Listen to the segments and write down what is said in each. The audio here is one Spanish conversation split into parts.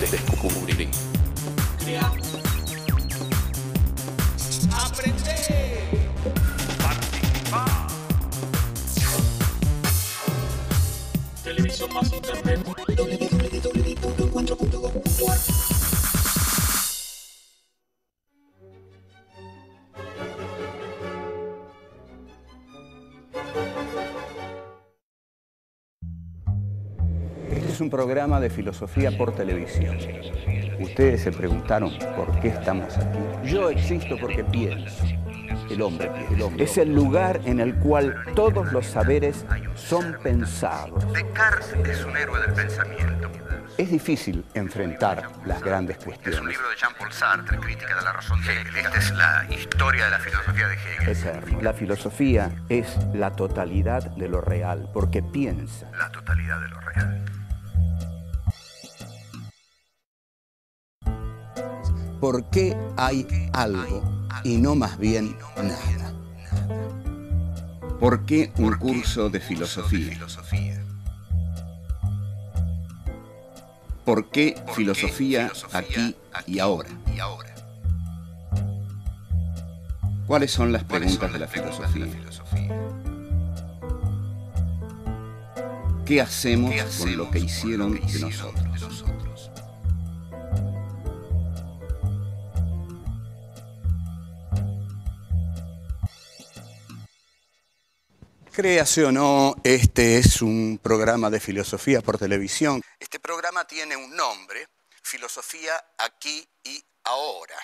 Te Descubrir. Crear. Aprende, Participar. Televisión más internet. programa de filosofía por televisión. Ustedes se preguntaron por qué estamos aquí. Yo existo porque pienso. El hombre, el Es el lugar en el cual todos los saberes son pensados. Descartes es un héroe del pensamiento. Es difícil enfrentar las grandes cuestiones. Es un libro de Jean-Paul Sartre, Crítica de la Razón de Hegel. Esta es la historia de la filosofía de Hegel. La filosofía es la totalidad de lo real, porque piensa. La totalidad de lo real. por qué hay algo y no más bien nada. ¿Por qué un curso de filosofía? ¿Por qué filosofía aquí y ahora? ¿Cuáles son las preguntas de la filosofía? ¿Qué hacemos con lo que hicieron de nosotros? Créase o no, este es un programa de filosofía por televisión. Este programa tiene un nombre, Filosofía aquí y ahora.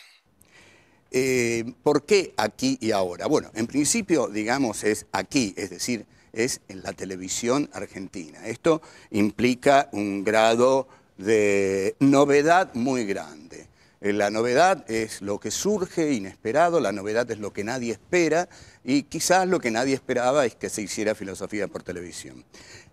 Eh, ¿Por qué aquí y ahora? Bueno, en principio, digamos, es aquí, es decir, es en la televisión argentina. Esto implica un grado de novedad muy grande. Eh, la novedad es lo que surge inesperado, la novedad es lo que nadie espera y quizás lo que nadie esperaba es que se hiciera filosofía por televisión.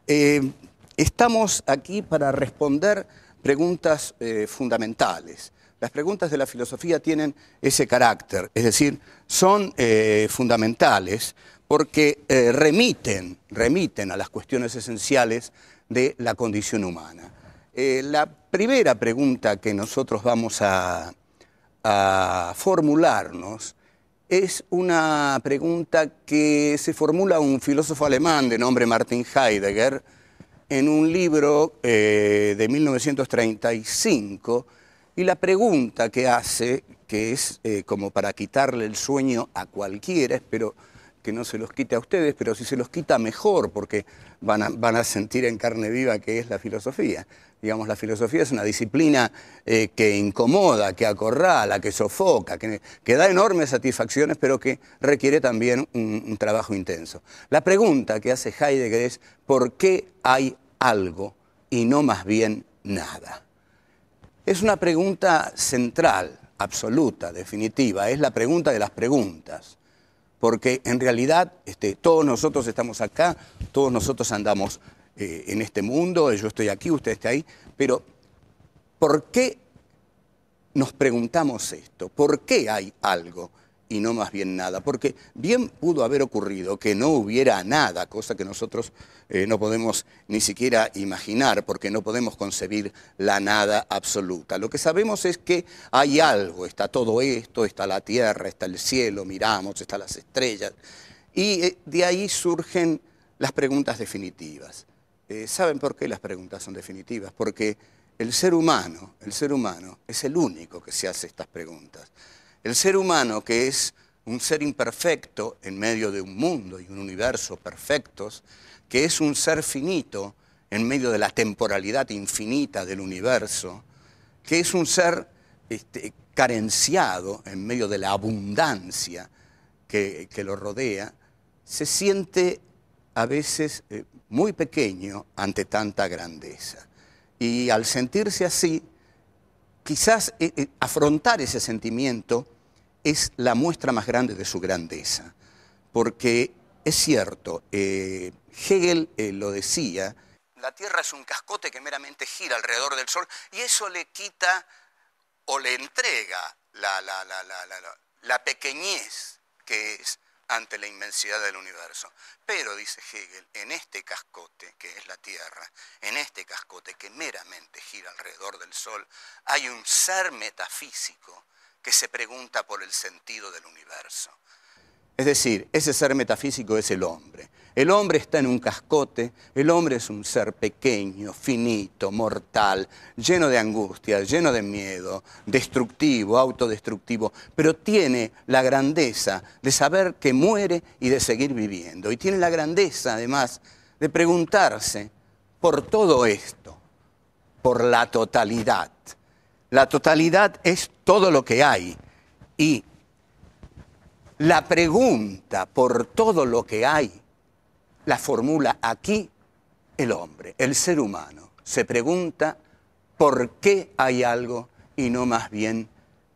Eh, estamos aquí para responder preguntas eh, fundamentales. Las preguntas de la filosofía tienen ese carácter, es decir, son fundamentales porque remiten, remiten a las cuestiones esenciales de la condición humana. Eh, la primera pregunta que nosotros vamos a, formularnos es una pregunta que se formula un filósofo alemán de nombre Martin Heidegger en un libro eh, de 1935 y la pregunta que hace, que es eh, como para quitarle el sueño a cualquiera, pero que no se los quite a ustedes, pero si se los quita mejor, porque van a, sentir en carne viva que es la filosofía. Digamos, la filosofía es una disciplina eh, que incomoda, que acorrala, que sofoca, que, da enormes satisfacciones, pero que requiere también un trabajo intenso. La pregunta que hace Heidegger es, ¿por qué hay algo y no más bien nada? Es una pregunta central, absoluta, definitiva, es la pregunta de las preguntas porque en realidad este, todos nosotros estamos acá, todos nosotros andamos eh, en este mundo, eh, yo estoy aquí, usted está ahí, pero ¿por qué nos preguntamos esto? ¿Por qué hay algo? y no más bien nada, porque bien pudo haber ocurrido que no hubiera nada, cosa que nosotros eh, no podemos ni siquiera imaginar, porque no podemos concebir la nada absoluta. Lo que sabemos es que hay algo, está todo esto, está la tierra, está el cielo, miramos, están las estrellas, y eh, de ahí surgen las preguntas definitivas. Eh, ¿Saben por qué las preguntas son definitivas? Porque el ser humano, el ser humano es el único que se hace estas preguntas. El ser humano, que es un ser imperfecto en medio de un mundo y un universo perfectos, que es un ser finito en medio de la temporalidad infinita del universo, que es un ser este, carenciado en medio de la abundancia que, que, lo rodea, se siente a veces eh, muy pequeño ante tanta grandeza. Y al sentirse así, quizás eh, eh, afrontar ese sentimiento es la muestra más grande de su grandeza. Porque es cierto, eh, Hegel lo decía, la Tierra es un cascote que meramente gira alrededor del Sol y eso le quita o le entrega la, la, la pequeñez que es ante la inmensidad del universo. Pero, dice Hegel, en este cascote, que es la Tierra, en este cascote que meramente gira alrededor del Sol, hay un ser metafísico que se pregunta por el sentido del universo. Es decir, ese ser metafísico es el hombre. El hombre está en un cascote, el hombre es un ser pequeño, finito, mortal, lleno de angustia, lleno de miedo, destructivo, autodestructivo, pero tiene la grandeza de saber que muere y de seguir viviendo. Y tiene la grandeza, además, de preguntarse por todo esto, por la totalidad. La totalidad es todo lo que hay y la pregunta por todo lo que hay la formula aquí el hombre, el ser humano. Se pregunta por qué hay algo y no más bien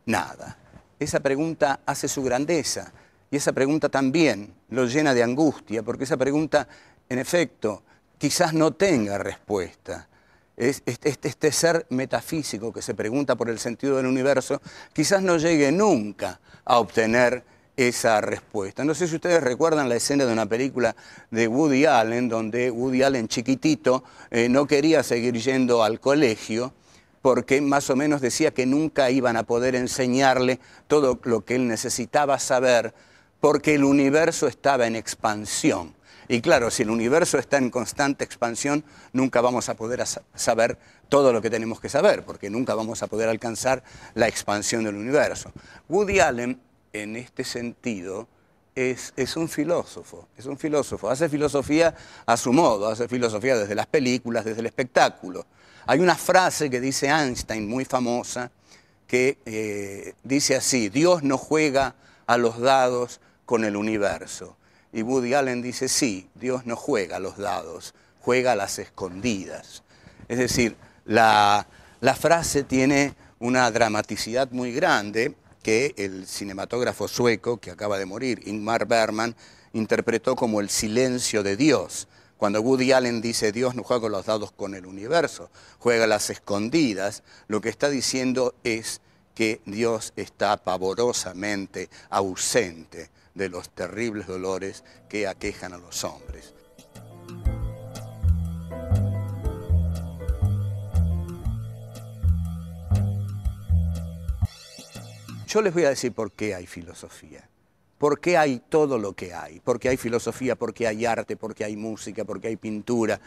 nada. Esa pregunta hace su grandeza y esa pregunta también lo llena de angustia, porque esa pregunta, en efecto, quizás no tenga respuesta. Es, este, este ser metafísico que se pregunta por el sentido del universo, quizás no llegue nunca a obtener esa respuesta. No sé si ustedes recuerdan la escena de una película de Woody Allen, donde Woody Allen chiquitito eh, no quería seguir yendo al colegio porque más o menos decía que nunca iban a poder enseñarle todo lo que él necesitaba saber, porque el universo estaba en expansión. Y claro, si el universo está en constante expansión, nunca vamos a poder saber todo lo que tenemos que saber, porque nunca vamos a poder alcanzar la expansión del universo. Woody Allen en este sentido, es, es, un filósofo, es un filósofo. Hace filosofía a su modo, hace filosofía desde las películas, desde el espectáculo. Hay una frase que dice Einstein, muy famosa, que eh, dice así, Dios no juega a los dados con el universo. Y Woody Allen dice, sí, Dios no juega a los dados, juega a las escondidas. Es decir, la, la frase tiene una dramaticidad muy grande que el cinematógrafo sueco que acaba de morir, Ingmar Bergman, interpretó como el silencio de Dios. Cuando Woody Allen dice Dios no juega los dados con el universo, juega las escondidas, lo que está diciendo es que Dios está pavorosamente ausente de los terribles dolores que aquejan a los hombres. Yo les voy a decir por qué hay filosofía. ¿Por qué hay todo lo que hay? por qué hay filosofía, por qué hay arte, por qué hay música, por qué hay pintura,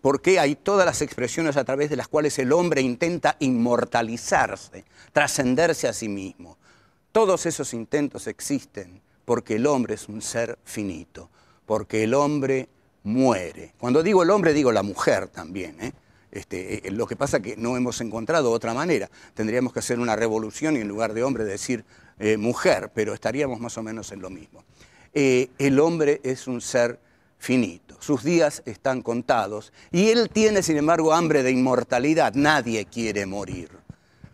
por qué hay todas las expresiones a través de las cuales el hombre intenta inmortalizarse, trascenderse a sí mismo. Todos esos intentos existen porque el hombre es un ser finito, porque el hombre muere. Cuando digo el hombre digo la mujer también. ¿eh? Este, eh, eh, lo que pasa es que no hemos encontrado otra manera. Tendríamos que hacer una revolución y en lugar de hombre decir eh, mujer, pero estaríamos más o menos en lo mismo. el hombre es un ser finito, sus días están contados y él tiene, sin embargo, hambre de inmortalidad. Nadie quiere morir.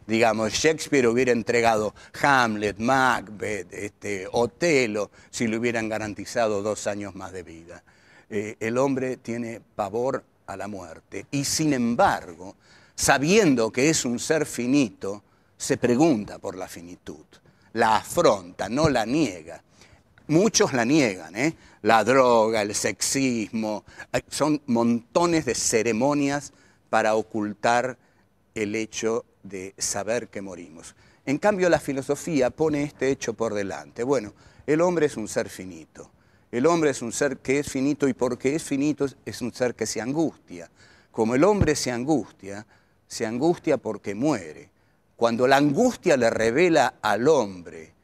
Digamos, Shakespeare hubiera entregado Hamlet, Macbeth, este, Otelo, si le hubieran garantizado dos años más de vida. el hombre tiene pavor la muerte. Y sin embargo, sabiendo que es un ser finito, se pregunta por la finitud, la afronta, no la niega. Muchos la niegan, ¿eh? la droga, el sexismo, son montones de ceremonias para ocultar el hecho de saber que morimos. En cambio, la filosofía pone este hecho por delante. Bueno, el hombre es un ser finito. El hombre es un ser que es finito y porque es finito es un ser que se angustia. Como el hombre se angustia, se angustia porque muere. Cuando la angustia le revela al hombre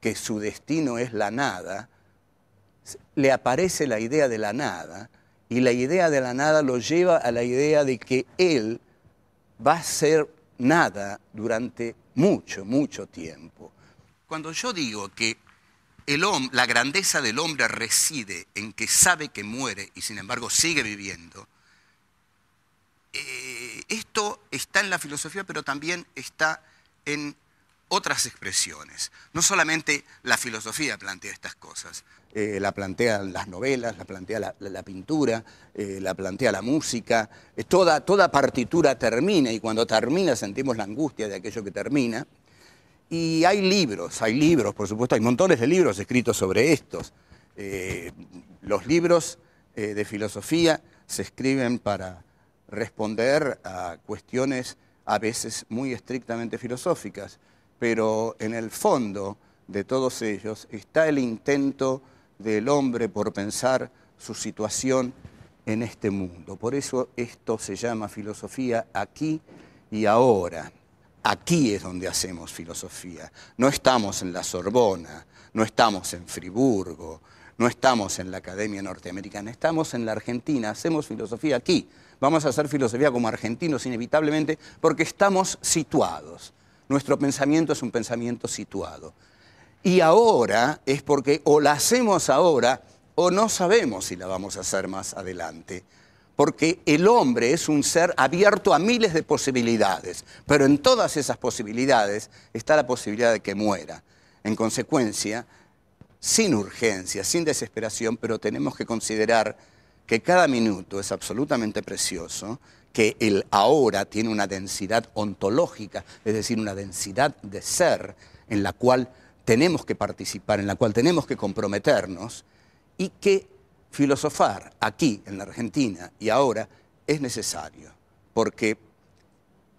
que su destino es la nada, le aparece la idea de la nada y la idea de la nada lo lleva a la idea de que él va a ser nada durante mucho, mucho tiempo. Cuando yo digo que la grandeza del hombre reside en que sabe que muere y sin embargo sigue viviendo. Eh, esto está en la filosofía, pero también está en otras expresiones. No solamente la filosofía plantea estas cosas. Eh, la plantean las novelas, la plantea la, pintura, eh, la plantea la música. toda, toda partitura termina y cuando termina sentimos la angustia de aquello que termina. Y hay libros, hay libros, por supuesto, hay montones de libros escritos sobre estos. Eh, los libros eh, de filosofía se escriben para responder a cuestiones a veces muy estrictamente filosóficas, pero en el fondo de todos ellos está el intento del hombre por pensar su situación en este mundo. Por eso esto se llama filosofía aquí y ahora. Aquí es donde hacemos filosofía. No estamos en la Sorbona, no estamos en Friburgo, no estamos en la Academia Norteamericana, estamos en la Argentina, hacemos filosofía aquí. Vamos a hacer filosofía como argentinos inevitablemente porque estamos situados. Nuestro pensamiento es un pensamiento situado. Y ahora es porque o la hacemos ahora o no sabemos si la vamos a hacer más adelante porque el hombre es un ser abierto a miles de posibilidades, pero en todas esas posibilidades está la posibilidad de que muera. En consecuencia, sin urgencia, sin desesperación, pero tenemos que considerar que cada minuto es absolutamente precioso, que el ahora tiene una densidad ontológica, es decir, una densidad de ser en la cual tenemos que participar, en la cual tenemos que comprometernos, y que filosofar aquí en la Argentina y ahora es necesario, porque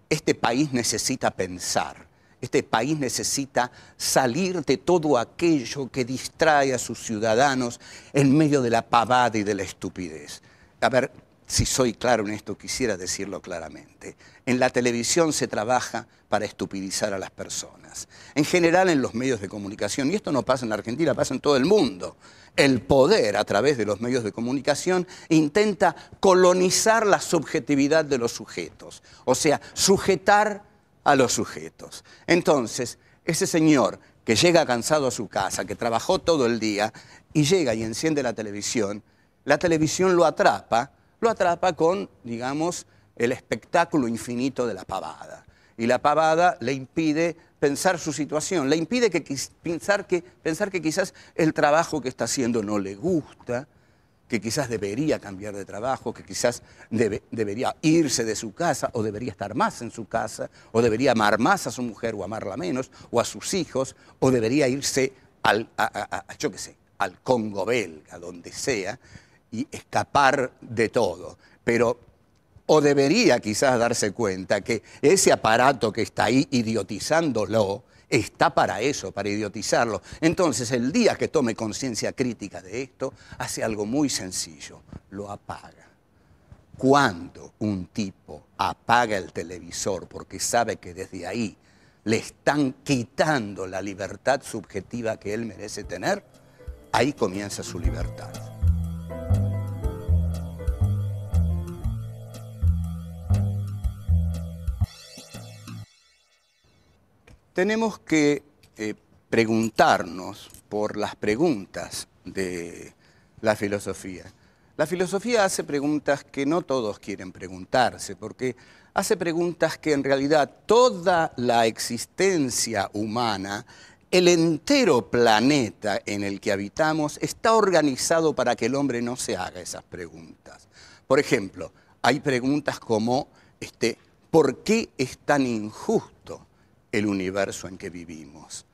este país necesita pensar, este país necesita salir de todo aquello que distrae a sus ciudadanos en medio de la pavada y de la estupidez. A ver, si soy claro en esto, quisiera decirlo claramente. En la televisión se trabaja para estupidizar a las personas. En general en los medios de comunicación, y esto no pasa en la Argentina, pasa en todo el mundo el poder a través de los medios de comunicación intenta colonizar la subjetividad de los sujetos, o sea, sujetar a los sujetos. Entonces, ese señor que llega cansado a su casa, que trabajó todo el día, y llega y enciende la televisión, la televisión lo atrapa, lo atrapa con, digamos, el espectáculo infinito de la pavada. Y la pavada le impide pensar su situación, le impide que, pensar, que, pensar que quizás el trabajo que está haciendo no le gusta, que quizás debería cambiar de trabajo, que quizás debería irse de su casa o debería estar más en su casa, o debería amar más a su mujer o amarla menos, o a sus hijos, o debería irse al, yo qué sé, al Congo belga, donde sea, y escapar de todo. Pero o debería quizás darse cuenta que ese aparato que está ahí idiotizándolo está para eso, para idiotizarlo. Entonces, el día que tome conciencia crítica de esto, hace algo muy sencillo, lo apaga. Cuando un tipo apaga el televisor porque sabe que desde ahí le están quitando la libertad subjetiva que él merece tener, ahí comienza su libertad. tenemos que eh, preguntarnos por las preguntas de la filosofía. La filosofía hace preguntas que no todos quieren preguntarse, porque hace preguntas que en realidad toda la existencia humana, el entero planeta en el que habitamos, está organizado para que el hombre no se haga esas preguntas. Por ejemplo, hay preguntas como, este, ¿por qué es tan injusto el universo en que vivimos.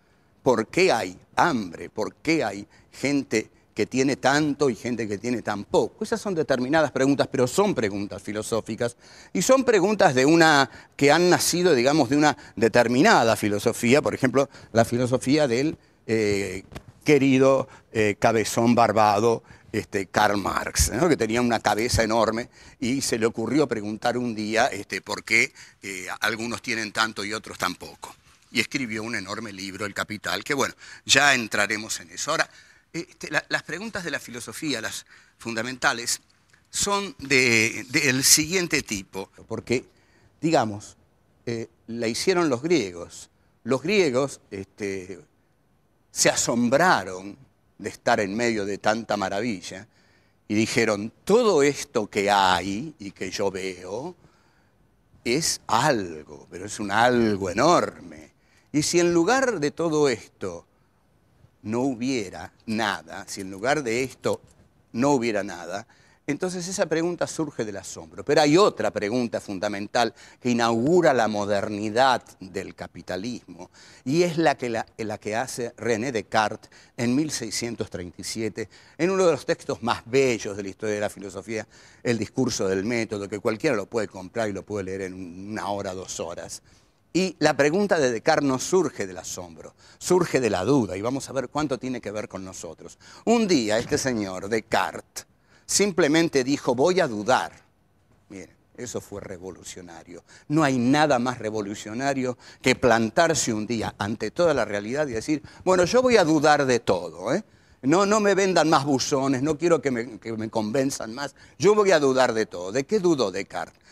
¿Por qué hay hambre? ¿Por qué hay gente que tiene tanto y gente que tiene tan poco? Esas son determinadas preguntas, pero son preguntas filosóficas y son preguntas de una que han nacido, digamos, de una determinada filosofía, por ejemplo, la filosofía del eh, querido eh, cabezón barbado este, Karl Marx, que tenía una cabeza enorme y se le ocurrió preguntar un día este, por qué eh, algunos tienen tanto y otros tan poco. Y escribió un enorme libro, El Capital, que bueno, ya entraremos en eso. Ahora, este, las preguntas de la filosofía, las fundamentales, son del de, siguiente tipo, porque, digamos, eh, la hicieron los griegos. Los griegos este, se asombraron de estar en medio de tanta maravilla, y dijeron, todo esto que hay y que yo veo es algo, pero es un algo enorme. Y si en lugar de todo esto no hubiera nada, si en lugar de esto no hubiera nada, entonces esa pregunta surge del asombro, pero hay otra pregunta fundamental que inaugura la modernidad del capitalismo y es la que, la, que hace René Descartes en 1637 en uno de los textos más bellos de la historia de la filosofía, El discurso del método, que cualquiera lo puede comprar y lo puede leer en una hora, dos horas. Y la pregunta de Descartes no surge del asombro, surge de la duda y vamos a ver cuánto tiene que ver con nosotros. Un día este señor Descartes simplemente dijo, voy a dudar. Miren, eso fue revolucionario. No hay nada más revolucionario que plantarse un día ante toda la realidad y decir, bueno, yo voy a dudar de todo. ¿eh? No, no me vendan más buzones, no quiero que me, que me convenzan más. Yo voy a dudar de todo. ¿De qué dudó Descartes?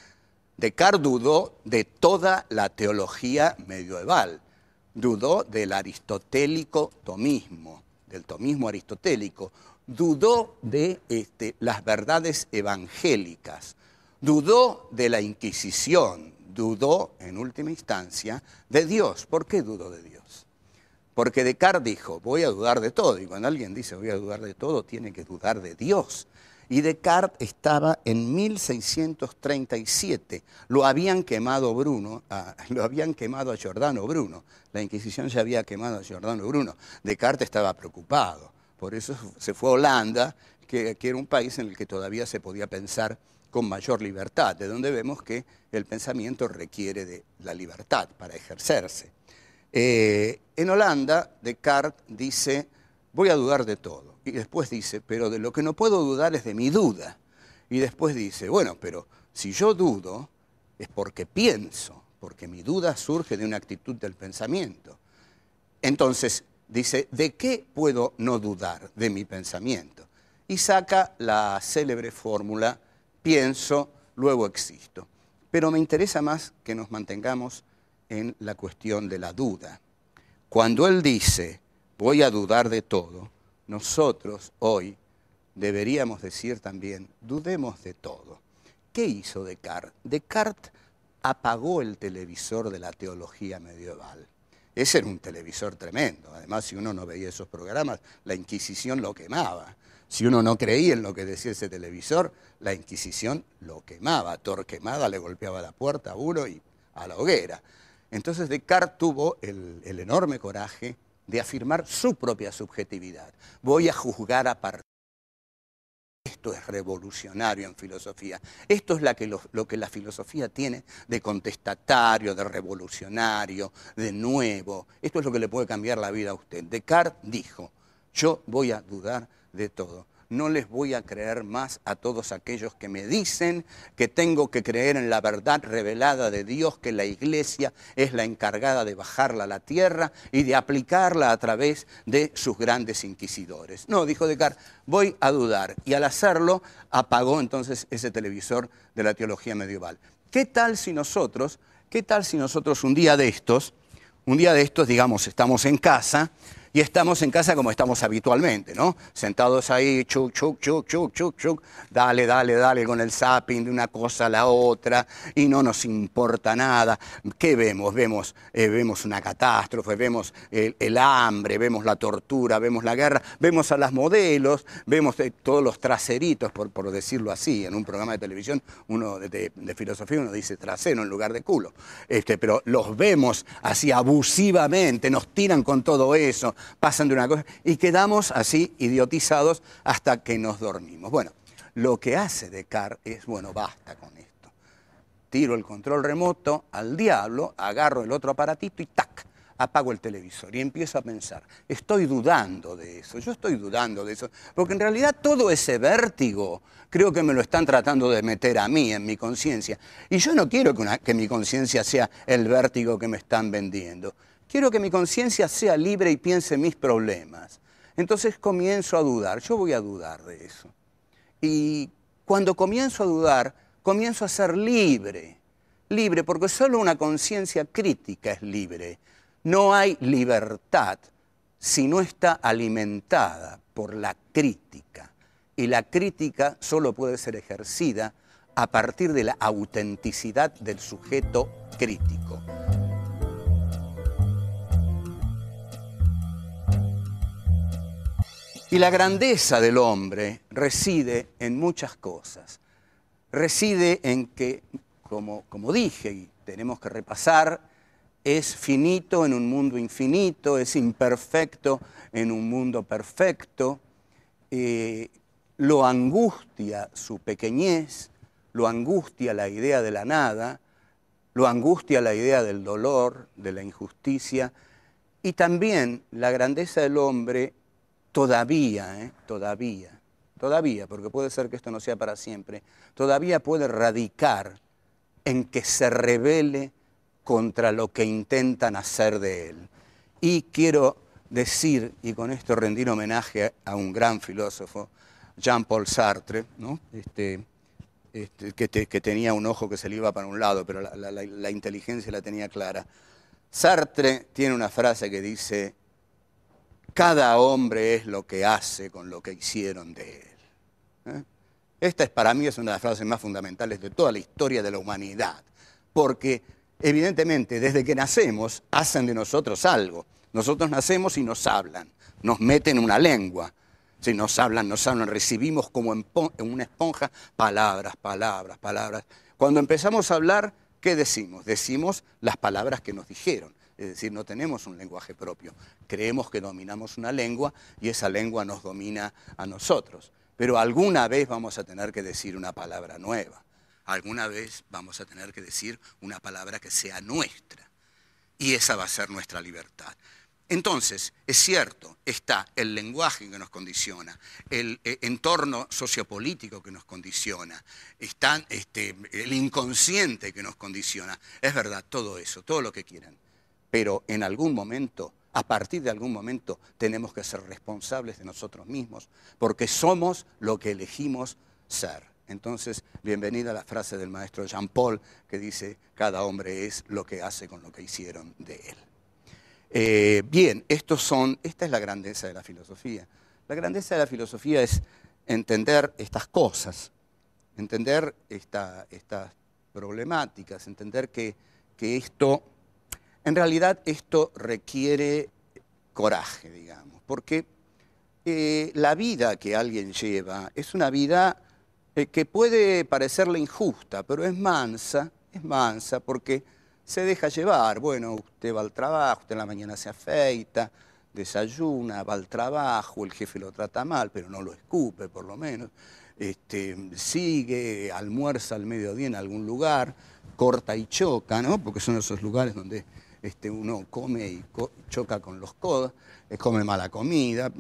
Descartes dudó de toda la teología medieval, dudó del aristotélico tomismo, del tomismo aristotélico, dudó de este, las verdades evangélicas, dudó de la Inquisición, dudó, en última instancia, de Dios. ¿Por qué dudó de Dios? Porque Descartes dijo, voy a dudar de todo. Y cuando alguien dice, voy a dudar de todo, tiene que dudar de Dios. Y Descartes estaba en 1637. Lo habían quemado Bruno, ah, lo habían quemado a Giordano Bruno. La Inquisición ya había quemado a Giordano Bruno. Descartes estaba preocupado. Por eso se fue a Holanda, que, era un país en el que todavía se podía pensar con mayor libertad, de donde vemos que el pensamiento requiere de la libertad para ejercerse. Eh, en Holanda, Descartes dice, voy a dudar de todo. Y después dice, pero de lo que no puedo dudar es de mi duda. Y después dice, bueno, pero si yo dudo es porque pienso, porque mi duda surge de una actitud del pensamiento. Entonces, Dice, ¿de qué puedo no dudar de mi pensamiento? Y saca la célebre fórmula, pienso, luego existo. Pero me interesa más que nos mantengamos en la cuestión de la duda. Cuando él dice, voy a dudar de todo, nosotros hoy deberíamos decir también, dudemos de todo. ¿Qué hizo Descartes? Descartes apagó el televisor de la teología medieval. Ese era un televisor tremendo. Además, si uno no veía esos programas, la Inquisición lo quemaba. Si uno no creía en lo que decía ese televisor, la Inquisición lo quemaba. Torquemada le golpeaba la puerta a uno y a la hoguera. Entonces Descartes tuvo el, enorme coraje de afirmar su propia subjetividad. Voy a juzgar a partir esto es revolucionario en filosofía. Esto es lo, que la filosofía tiene de contestatario, de revolucionario, de nuevo. Esto es lo que le puede cambiar la vida a usted. Descartes dijo, yo voy a dudar de todo no les voy a creer más a todos aquellos que me dicen que tengo que creer en la verdad revelada de Dios, que la iglesia es la encargada de bajarla a la tierra y de aplicarla a través de sus grandes inquisidores. No, dijo Descartes, voy a dudar. Y al hacerlo, apagó entonces ese televisor de la teología medieval. ¿Qué tal si nosotros, qué tal si nosotros un día de estos, un día de estos, digamos, estamos en casa, y estamos en casa como estamos habitualmente, ¿no? Sentados ahí, chuc, chuc, chuc, chuc, chuc, chuc, dale, dale, dale con el zapping de una cosa a la otra y no nos importa nada. ¿Qué vemos? Vemos, eh, vemos una catástrofe, vemos el, hambre, vemos la tortura, vemos la guerra, vemos a las modelos, vemos eh, todos los traseritos, por, por, decirlo así, en un programa de televisión, uno de, de, filosofía, uno dice trasero en lugar de culo. Este, pero los vemos así abusivamente, nos tiran con todo eso, pasan de una cosa y quedamos así idiotizados hasta que nos dormimos. Bueno, lo que hace Descartes es, bueno, basta con esto. Tiro el control remoto al diablo, agarro el otro aparatito y tac, apago el televisor y empiezo a pensar, estoy dudando de eso, yo estoy dudando de eso, porque en realidad todo ese vértigo creo que me lo están tratando de meter a mí, en mi conciencia, y yo no quiero que, que mi conciencia sea el vértigo que me están vendiendo. Quiero que mi conciencia sea libre y piense mis problemas. Entonces comienzo a dudar, yo voy a dudar de eso. Y cuando comienzo a dudar, comienzo a ser libre, libre, porque solo una conciencia crítica es libre. No hay libertad si no está alimentada por la crítica. Y la crítica solo puede ser ejercida a partir de la autenticidad del sujeto crítico. Y la grandeza del hombre reside en muchas cosas. Reside en que, como, como dije, y tenemos que repasar, es finito en un mundo infinito, es imperfecto en un mundo perfecto, eh, lo angustia su pequeñez, lo angustia la idea de la nada, lo angustia la idea del dolor, de la injusticia, y también la grandeza del hombre todavía, ¿eh? todavía, todavía, porque puede ser que esto no sea para siempre, todavía puede radicar en que se revele contra lo que intentan hacer de él. Y quiero decir, y con esto rendir homenaje a un gran filósofo, Jean-Paul Sartre, ¿no? este, este que, tenía un ojo que se le iba para un lado, pero la, la inteligencia la tenía clara. Sartre tiene una frase que dice, cada hombre es lo que hace con lo que hicieron de él. ¿eh? Esta es para mí es una de las frases más fundamentales de toda la historia de la humanidad, porque evidentemente desde que nacemos hacen de nosotros algo. Nosotros nacemos y nos hablan, nos meten una lengua. Si nos hablan, nos hablan, recibimos como en una esponja palabras, palabras, palabras. Cuando empezamos a hablar, ¿qué decimos? Decimos las palabras que nos dijeron es decir, no tenemos un lenguaje propio. Creemos que dominamos una lengua y esa lengua nos domina a nosotros. Pero alguna vez vamos a tener que decir una palabra nueva. Alguna vez vamos a tener que decir una palabra que sea nuestra. Y esa va a ser nuestra libertad. Entonces, es cierto, está el lenguaje que nos condiciona, el eh, entorno sociopolítico que nos condiciona, está este, el inconsciente que nos condiciona. Es verdad, todo eso, todo lo que quieran pero en algún momento, a partir de algún momento, tenemos que ser responsables de nosotros mismos, porque somos lo que elegimos ser. Entonces, bienvenida a la frase del maestro Jean Paul que dice, cada hombre es lo que hace con lo que hicieron de él. Eh, bien, estos son, esta es la grandeza de la filosofía. La grandeza de la filosofía es entender estas cosas, entender esta, estas problemáticas, entender que, que esto en realidad esto requiere coraje, digamos, porque eh, la vida que alguien lleva es una vida eh, que puede parecerle injusta, pero es mansa, es mansa porque se deja llevar. Bueno, usted va al trabajo, usted en la mañana se afeita, desayuna, va al trabajo, el jefe lo trata mal, pero no lo escupe por lo menos. Este, sigue, almuerza al mediodía en algún lugar, corta y choca, ¿no? Porque son esos lugares donde este, uno come y choca con los codos, come mala comida,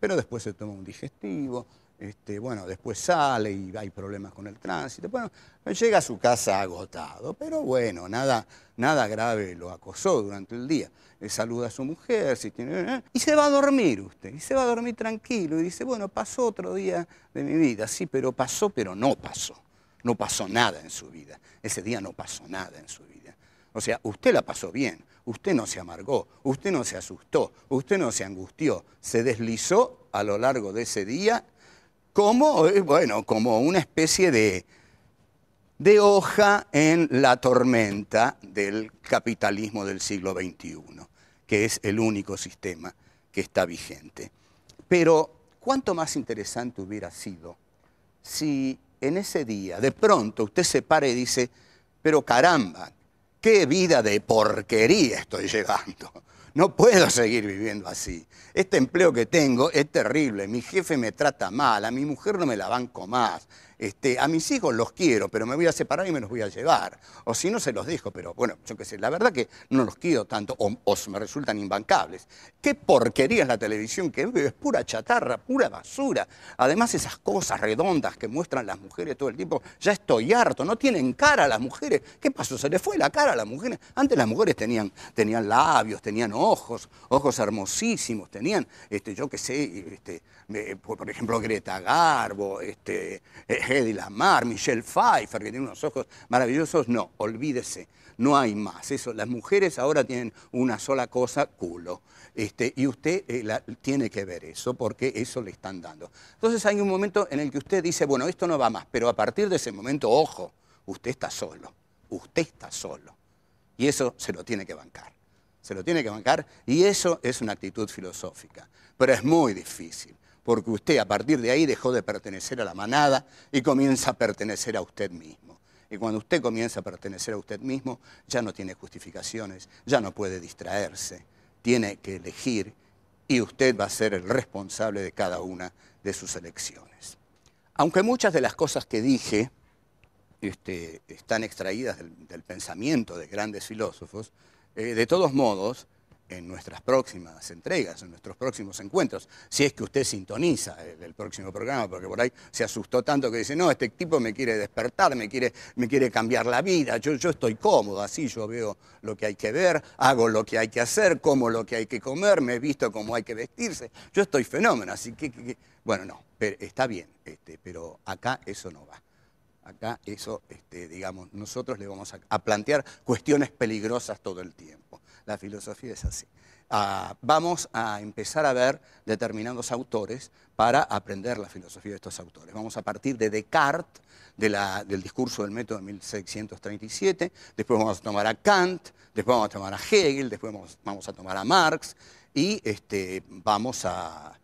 pero después se toma un digestivo, este, bueno, después sale y hay problemas con el tránsito. Bueno, llega a su casa agotado, pero bueno, nada, nada grave lo acosó durante el día. Eh, saluda a su mujer, si tiene, eh, y se va a dormir usted, y se va a dormir tranquilo, y dice, bueno, pasó otro día de mi vida, sí, pero pasó, pero no pasó. No pasó nada en su vida. Ese día no pasó nada en su vida. O sea, usted la pasó bien, usted no se amargó, usted no se asustó, usted no se angustió, se deslizó a lo largo de ese día como, eh, bueno, como una especie de, de hoja en la tormenta del capitalismo del siglo XXI, que es el único sistema que está vigente. Pero, ¿cuánto más interesante hubiera sido si en ese día de pronto usted se para y dice, pero caramba, qué vida de porquería estoy llevando. No puedo seguir viviendo así. Este empleo que tengo es terrible. Mi jefe me trata mal. A mi mujer no me la banco más. Este, a mis hijos los quiero, pero me voy a separar y me los voy a llevar. O si no, se los dejo, pero bueno, yo qué sé, la verdad que no los quiero tanto o, me resultan imbancables. Qué porquería es la televisión que veo, es pura chatarra, pura basura. Además, esas cosas redondas que muestran las mujeres todo el tiempo, ya estoy harto, no tienen cara las mujeres. ¿Qué pasó? Se les fue la cara a las mujeres. Antes las mujeres tenían, tenían labios, tenían ojos, ojos hermosísimos, tenían, este, yo qué sé, este, por ejemplo, Greta Garbo, este, eh, Hedy Lamar, Michelle Pfeiffer, que tiene unos ojos maravillosos, no, olvídese, no hay más. Eso, las mujeres ahora tienen una sola cosa, culo. Este, y usted eh, tiene que ver eso porque eso le están dando. Entonces hay un momento en el que usted dice, bueno, esto no va más, pero a partir de ese momento, ojo, usted está solo, usted está solo. Y eso se lo tiene que bancar, se lo tiene que bancar y eso es una actitud filosófica, pero es muy difícil porque usted a partir de ahí dejó de pertenecer a la manada y comienza a pertenecer a usted mismo. Y cuando usted comienza a pertenecer a usted mismo, ya no tiene justificaciones, ya no puede distraerse, tiene que elegir y usted va a ser el responsable de cada una de sus elecciones. Aunque muchas de las cosas que dije este, están extraídas del, pensamiento de grandes filósofos, eh, de todos modos, en nuestras próximas entregas, en nuestros próximos encuentros, si es que usted sintoniza eh, el, próximo programa, porque por ahí se asustó tanto que dice, no, este tipo me quiere despertar, me quiere, me quiere cambiar la vida, yo, estoy cómodo, así yo veo lo que hay que ver, hago lo que hay que hacer, como lo que hay que comer, me he visto cómo hay que vestirse, yo estoy fenómeno, así que, bueno, no, pero está bien, este, pero acá eso no va. Acá eso, este, digamos, nosotros le vamos a plantear cuestiones peligrosas todo el tiempo. La filosofía es así. Ah, vamos a empezar a ver determinados autores para aprender la filosofía de estos autores. Vamos a partir de Descartes, del discurso del método de 1637, después vamos a tomar a Kant, después vamos a tomar a Hegel, después vamos, a tomar a Marx y este, vamos a,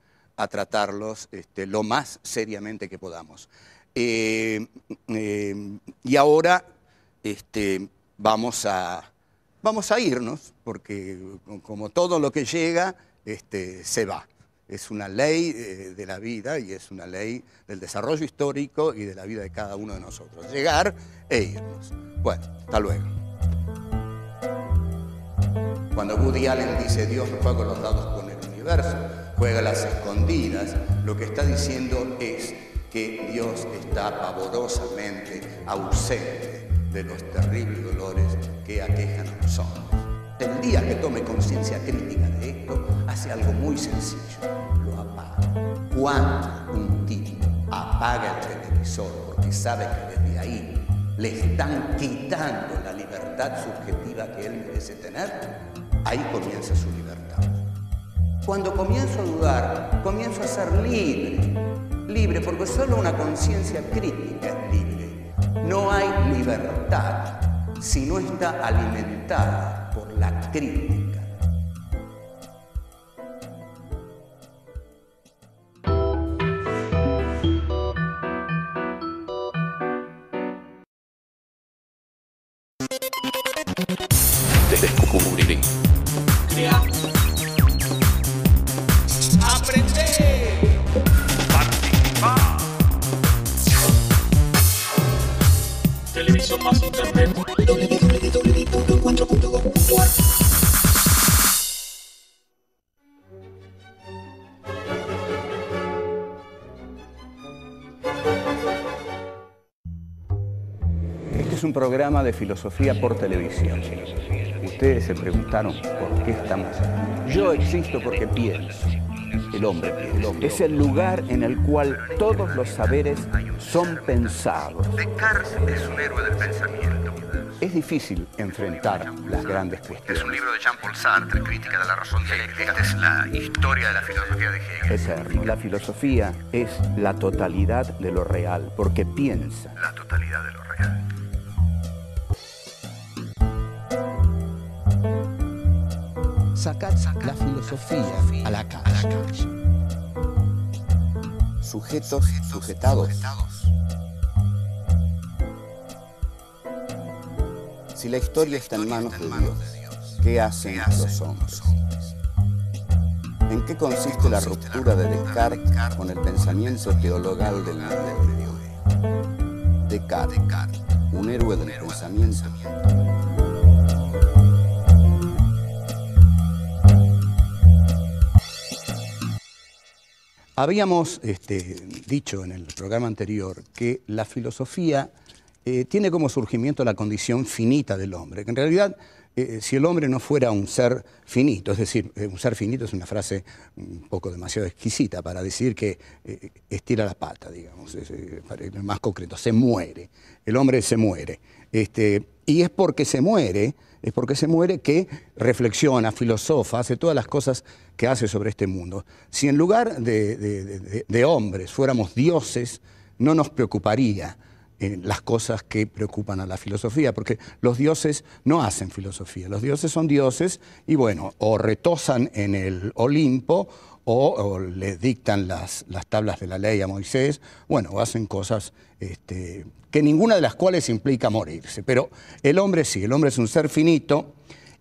tratarlos este, lo más seriamente que podamos. Eh, eh, y ahora este, vamos a vamos a irnos, porque como todo lo que llega, este, se va. Es una ley eh, de la vida y es una ley del desarrollo histórico y de la vida de cada uno de nosotros. Llegar e irnos. Bueno, hasta luego. Cuando Woody Allen dice Dios juega los dados con el universo, juega las escondidas, lo que está diciendo es que Dios está pavorosamente ausente de los terribles dolores que aquejan a los hombres. El día que tome conciencia crítica de esto, hace algo muy sencillo, lo apaga. Cuando un tipo apaga el televisor porque sabe que desde ahí le están quitando la libertad subjetiva que él merece tener, ahí comienza su libertad. Cuando comienzo a dudar, comienzo a ser libre, libre porque solo una conciencia crítica es libre. No hay libertad si no está alimentada por la crítica. programa de filosofía por televisión. Ustedes se preguntaron por qué estamos aquí. Yo existo porque pienso. El hombre, Es el lugar en el cual todos los saberes son pensados. Descartes es un héroe del pensamiento. Es difícil enfrentar las grandes cuestiones. Es un libro de Jean-Paul Sartre, Crítica de la Razón Dialéctica. es la historia de la filosofía de Hegel. La filosofía es la totalidad de lo real, porque piensa. La totalidad de lo real. Sacad, la filosofía a la calle. Sujetos, sujetados. Si la historia está en manos de Dios, ¿qué hacen los hombres? ¿En qué consiste la ruptura de Descartes con el pensamiento teologal del de Descartes, un héroe del pensamiento Habíamos este, dicho en el programa anterior que la filosofía eh, tiene como surgimiento la condición finita del hombre, que en realidad eh, si el hombre no fuera un ser finito, es decir, eh, un ser finito es una frase un poco demasiado exquisita para decir que estira la pata, digamos, es, más concreto, se muere, el hombre se muere. Este, y es porque se muere es porque se muere, que reflexiona, filosofa, hace todas las cosas que hace sobre este mundo. Si en lugar de, hombres fuéramos dioses, no nos preocuparía eh, las cosas que preocupan a la filosofía, porque los dioses no hacen filosofía, los dioses son dioses y bueno, o retosan en el Olimpo o, le dictan las, tablas de la ley a Moisés, bueno, hacen cosas este, que ninguna de las cuales implica morirse. Pero el hombre sí, el hombre es un ser finito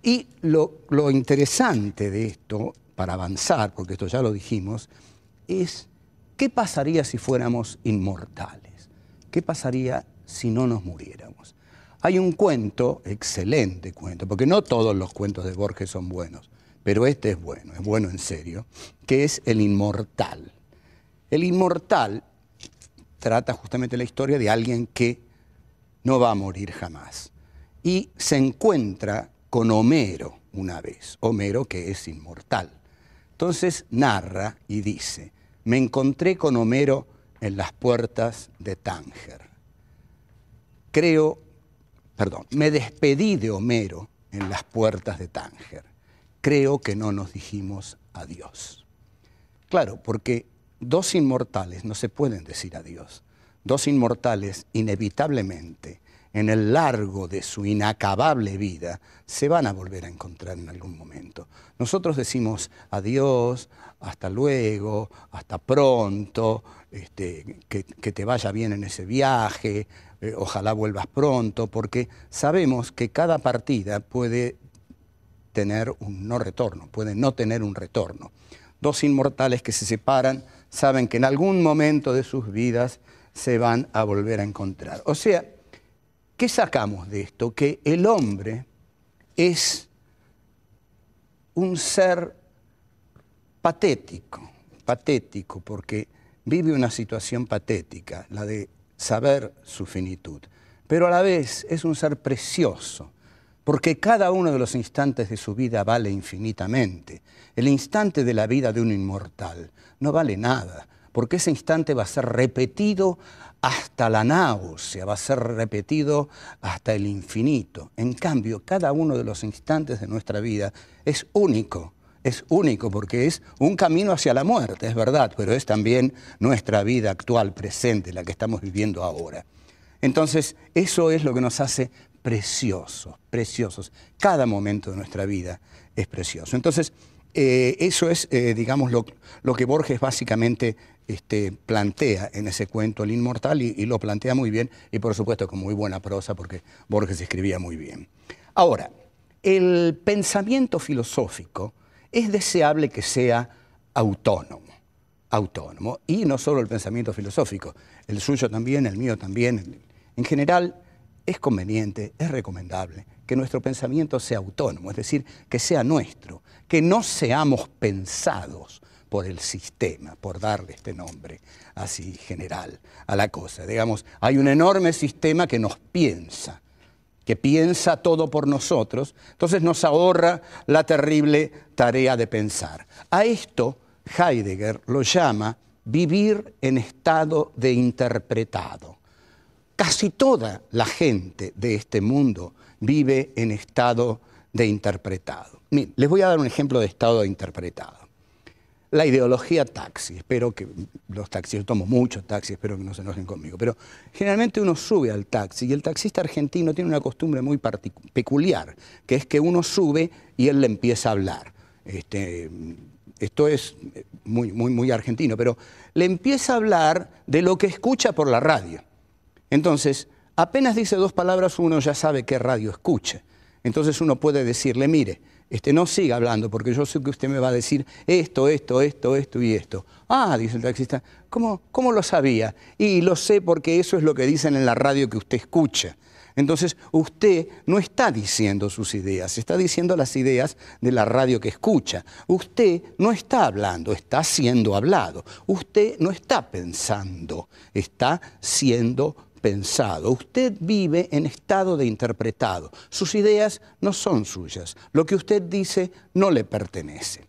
y lo, lo interesante de esto, para avanzar, porque esto ya lo dijimos, es qué pasaría si fuéramos inmortales, qué pasaría si no nos muriéramos. Hay un cuento, excelente cuento, porque no todos los cuentos de Borges son buenos, pero este es bueno, es bueno en serio, que es El Inmortal. El Inmortal trata justamente la historia de alguien que no va a morir jamás y se encuentra con Homero una vez, Homero que es inmortal. Entonces narra y dice, me encontré con Homero en las puertas de Tánger. Creo, perdón, me despedí de Homero en las puertas de Tánger creo que no nos dijimos adiós. Claro, porque dos inmortales no se pueden decir adiós. Dos inmortales inevitablemente en el largo de su inacabable vida, se van a volver a encontrar en algún momento. Nosotros decimos adiós, hasta luego, hasta pronto, este, que, te vaya bien en ese viaje, eh, ojalá vuelvas pronto, porque sabemos que cada partida puede tener un no retorno, puede no tener un retorno. Dos inmortales que se separan saben que en algún momento de sus vidas se van a volver a encontrar. O sea, ¿qué sacamos de esto? Que el hombre es un ser patético, patético, porque vive una situación patética, la de saber su finitud, pero a la vez es un ser precioso, porque cada uno de los instantes de su vida vale infinitamente. El instante de la vida de un inmortal no vale nada, porque ese instante va a ser repetido hasta la náusea, va a ser repetido hasta el infinito. En cambio, cada uno de los instantes de nuestra vida es único, es único porque es un camino hacia la muerte, es verdad, pero es también nuestra vida actual, presente, la que estamos viviendo ahora. Entonces, eso es lo que nos hace preciosos, preciosos. Cada momento de nuestra vida es precioso. Entonces, eh, eso es, eh, digamos, lo, que Borges básicamente este, plantea en ese cuento, El Inmortal, y, lo plantea muy bien, y por supuesto con muy buena prosa, porque Borges escribía muy bien. Ahora, el pensamiento filosófico es deseable que sea autónomo, autónomo, y no solo el pensamiento filosófico, el suyo también, el mío también, en general es conveniente, es recomendable que nuestro pensamiento sea autónomo, es decir, que sea nuestro, que no seamos pensados por el sistema, por darle este nombre así general a la cosa. Digamos, hay un enorme sistema que nos piensa, que piensa todo por nosotros, entonces nos ahorra la terrible tarea de pensar. A esto Heidegger lo llama vivir en estado de interpretado. Casi toda la gente de este mundo vive en estado de interpretado. les voy a dar un ejemplo de estado de interpretado. La ideología taxi, espero que los taxis, yo tomo muchos taxis, espero que no se enojen conmigo, pero generalmente uno sube al taxi y el taxista argentino tiene una costumbre muy peculiar, que es que uno sube y él le empieza a hablar. Este, esto es muy, muy, muy argentino, pero le empieza a hablar de lo que escucha por la radio. Entonces, apenas dice dos palabras, uno ya sabe qué radio escucha. Entonces uno puede decirle, mire, este, no siga hablando, porque yo sé que usted me va a decir esto, esto, esto, esto y esto. Ah, dice el taxista, ¿cómo, lo sabía? Y lo sé porque eso es lo que dicen en la radio que usted escucha. Entonces, usted no está diciendo sus ideas, está diciendo las ideas de la radio que escucha. Usted no está hablando, está siendo hablado. Usted no está pensando, está siendo pensado, usted vive en estado de interpretado, sus ideas no son suyas, lo que usted dice no le pertenece.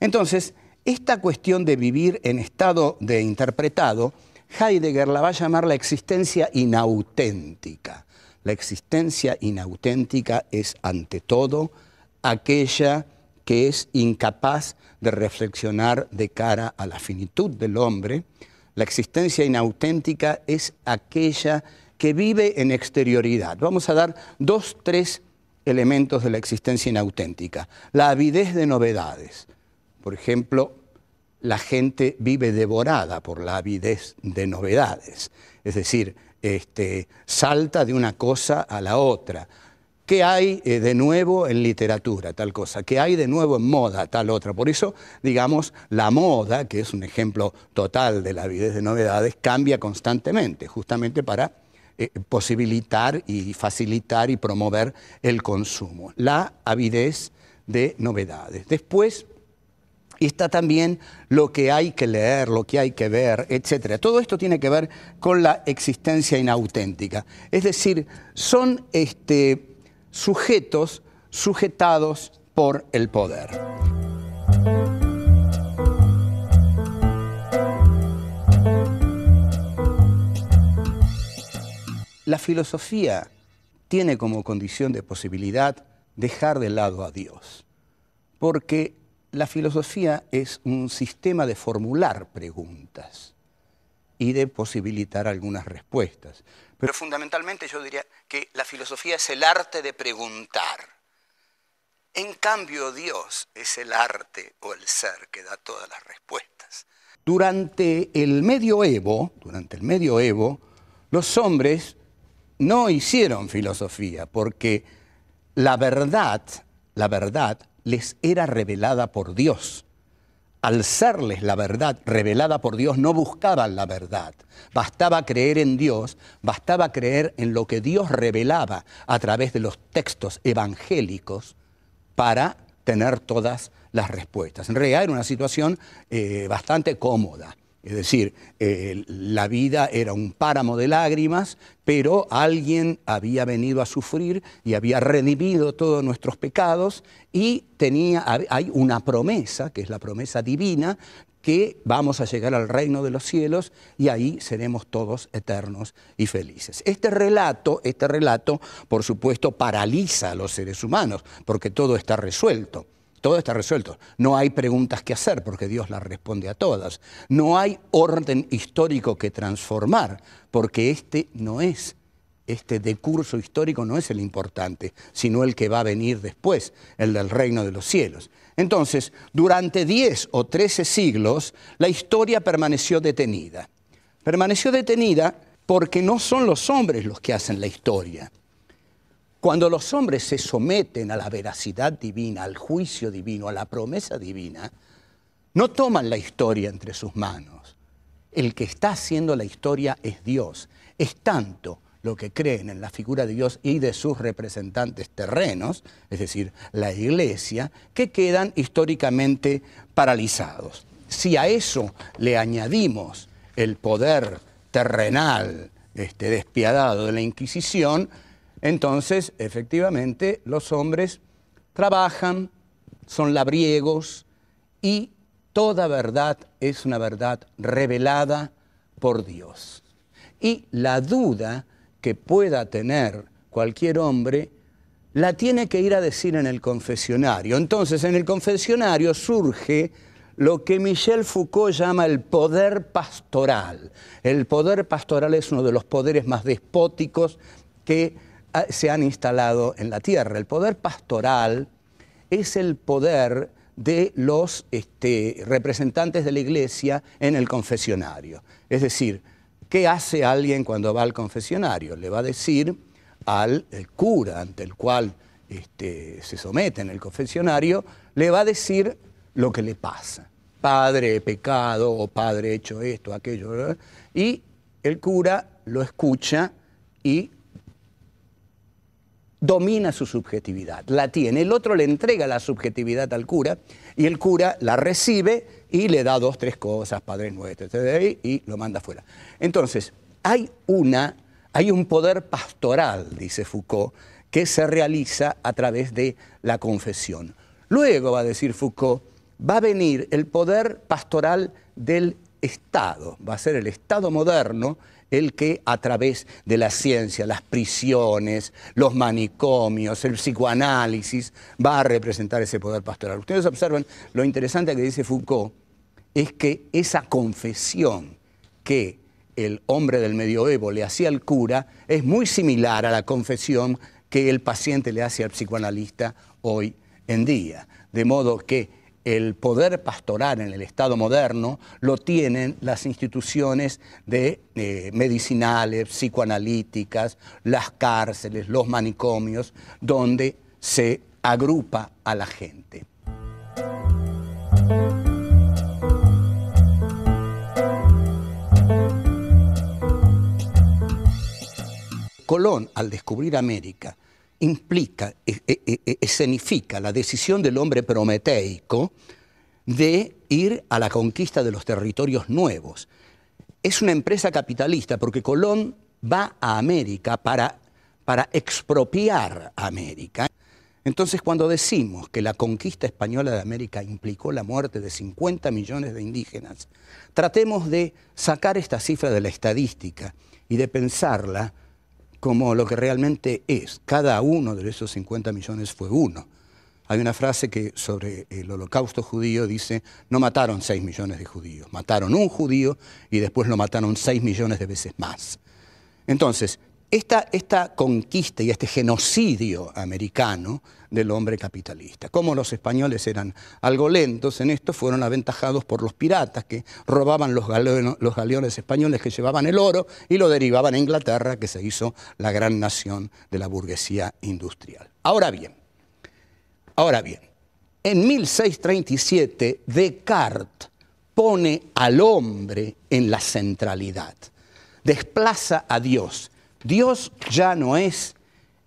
Entonces, esta cuestión de vivir en estado de interpretado, Heidegger la va a llamar la existencia inauténtica. La existencia inauténtica es, ante todo, aquella que es incapaz de reflexionar de cara a la finitud del hombre, la existencia inauténtica es aquella que vive en exterioridad. Vamos a dar dos, tres elementos de la existencia inauténtica. La avidez de novedades. Por ejemplo, la gente vive devorada por la avidez de novedades. Es decir, este, salta de una cosa a la otra ¿Qué hay eh, de nuevo en literatura, tal cosa? ¿Qué hay de nuevo en moda, tal otra? Por eso, digamos, la moda, que es un ejemplo total de la avidez de novedades, cambia constantemente, justamente para eh, posibilitar y facilitar y promover el consumo. La avidez de novedades. Después está también lo que hay que leer, lo que hay que ver, etc. Todo esto tiene que ver con la existencia inauténtica. Es decir, son este, sujetos, sujetados por el poder. La filosofía tiene como condición de posibilidad dejar de lado a Dios, porque la filosofía es un sistema de formular preguntas y de posibilitar algunas respuestas. Pero fundamentalmente yo diría que la filosofía es el arte de preguntar. En cambio, Dios es el arte o el ser que da todas las respuestas. Durante el medioevo, durante el medioevo, los hombres no hicieron filosofía porque la verdad, la verdad les era revelada por Dios al serles la verdad revelada por Dios, no buscaban la verdad. Bastaba creer en Dios, bastaba creer en lo que Dios revelaba a través de los textos evangélicos para tener todas las respuestas. En realidad era una situación eh, bastante cómoda. Es decir, eh, la vida era un páramo de lágrimas, pero alguien había venido a sufrir y había redimido todos nuestros pecados y tenía, hay una promesa, que es la promesa divina, que vamos a llegar al reino de los cielos y ahí seremos todos eternos y felices. Este relato, este relato, por supuesto, paraliza a los seres humanos, porque todo está resuelto todo está resuelto. No hay preguntas que hacer porque Dios las responde a todas. No hay orden histórico que transformar porque este no es, este decurso histórico no es el importante, sino el que va a venir después, el del reino de los cielos. Entonces, durante 10 o 13 siglos, la historia permaneció detenida. Permaneció detenida porque no son los hombres los que hacen la historia, cuando los hombres se someten a la veracidad divina, al juicio divino, a la promesa divina, no toman la historia entre sus manos. El que está haciendo la historia es Dios. Es tanto lo que creen en la figura de Dios y de sus representantes terrenos, es decir, la iglesia, que quedan históricamente paralizados. Si a eso le añadimos el poder terrenal este, despiadado de la Inquisición, entonces, efectivamente, los hombres trabajan, son labriegos y toda verdad es una verdad revelada por Dios. Y la duda que pueda tener cualquier hombre la tiene que ir a decir en el confesionario. Entonces, en el confesionario surge lo que Michel Foucault llama el poder pastoral. El poder pastoral es uno de los poderes más despóticos que se han instalado en la tierra. El poder pastoral es el poder de los este, representantes de la iglesia en el confesionario. Es decir, ¿qué hace alguien cuando va al confesionario? Le va a decir al cura ante el cual este, se somete en el confesionario, le va a decir lo que le pasa. Padre, pecado, o padre, hecho esto, aquello. Y el cura lo escucha y domina su subjetividad, la tiene. El otro le entrega la subjetividad al cura y el cura la recibe y le da dos, tres cosas, Padre Nuestro, y lo manda afuera. Entonces, hay una, hay un poder pastoral, dice Foucault, que se realiza a través de la confesión. Luego, va a decir Foucault, va a venir el poder pastoral del Estado, va a ser el Estado moderno el que a través de la ciencia, las prisiones, los manicomios, el psicoanálisis, va a representar ese poder pastoral. Ustedes observan lo interesante que dice Foucault es que esa confesión que el hombre del medioevo le hacía al cura es muy similar a la confesión que el paciente le hace al psicoanalista hoy en día. De modo que el poder pastoral en el Estado moderno lo tienen las instituciones de, eh, medicinales, psicoanalíticas, las cárceles, los manicomios, donde se agrupa a la gente. Colón, al descubrir América, implica, e, e, e, escenifica la decisión del hombre prometeico de ir a la conquista de los territorios nuevos. Es una empresa capitalista porque Colón va a América para, para expropiar a América. Entonces cuando decimos que la conquista española de América implicó la muerte de 50 millones de indígenas, tratemos de sacar esta cifra de la estadística y de pensarla como lo que realmente es. Cada uno de esos 50 millones fue uno. Hay una frase que sobre el holocausto judío dice, no mataron 6 millones de judíos, mataron un judío y después lo mataron 6 millones de veces más. Entonces, esta, esta conquista y este genocidio americano del hombre capitalista. Como los españoles eran algo lentos en esto, fueron aventajados por los piratas que robaban los, galeones, los galeones españoles que llevaban el oro y lo derivaban a Inglaterra, que se hizo la gran nación de la burguesía industrial. Ahora bien, ahora bien, en 1637 Descartes pone al hombre en la centralidad, desplaza a Dios. Dios ya no es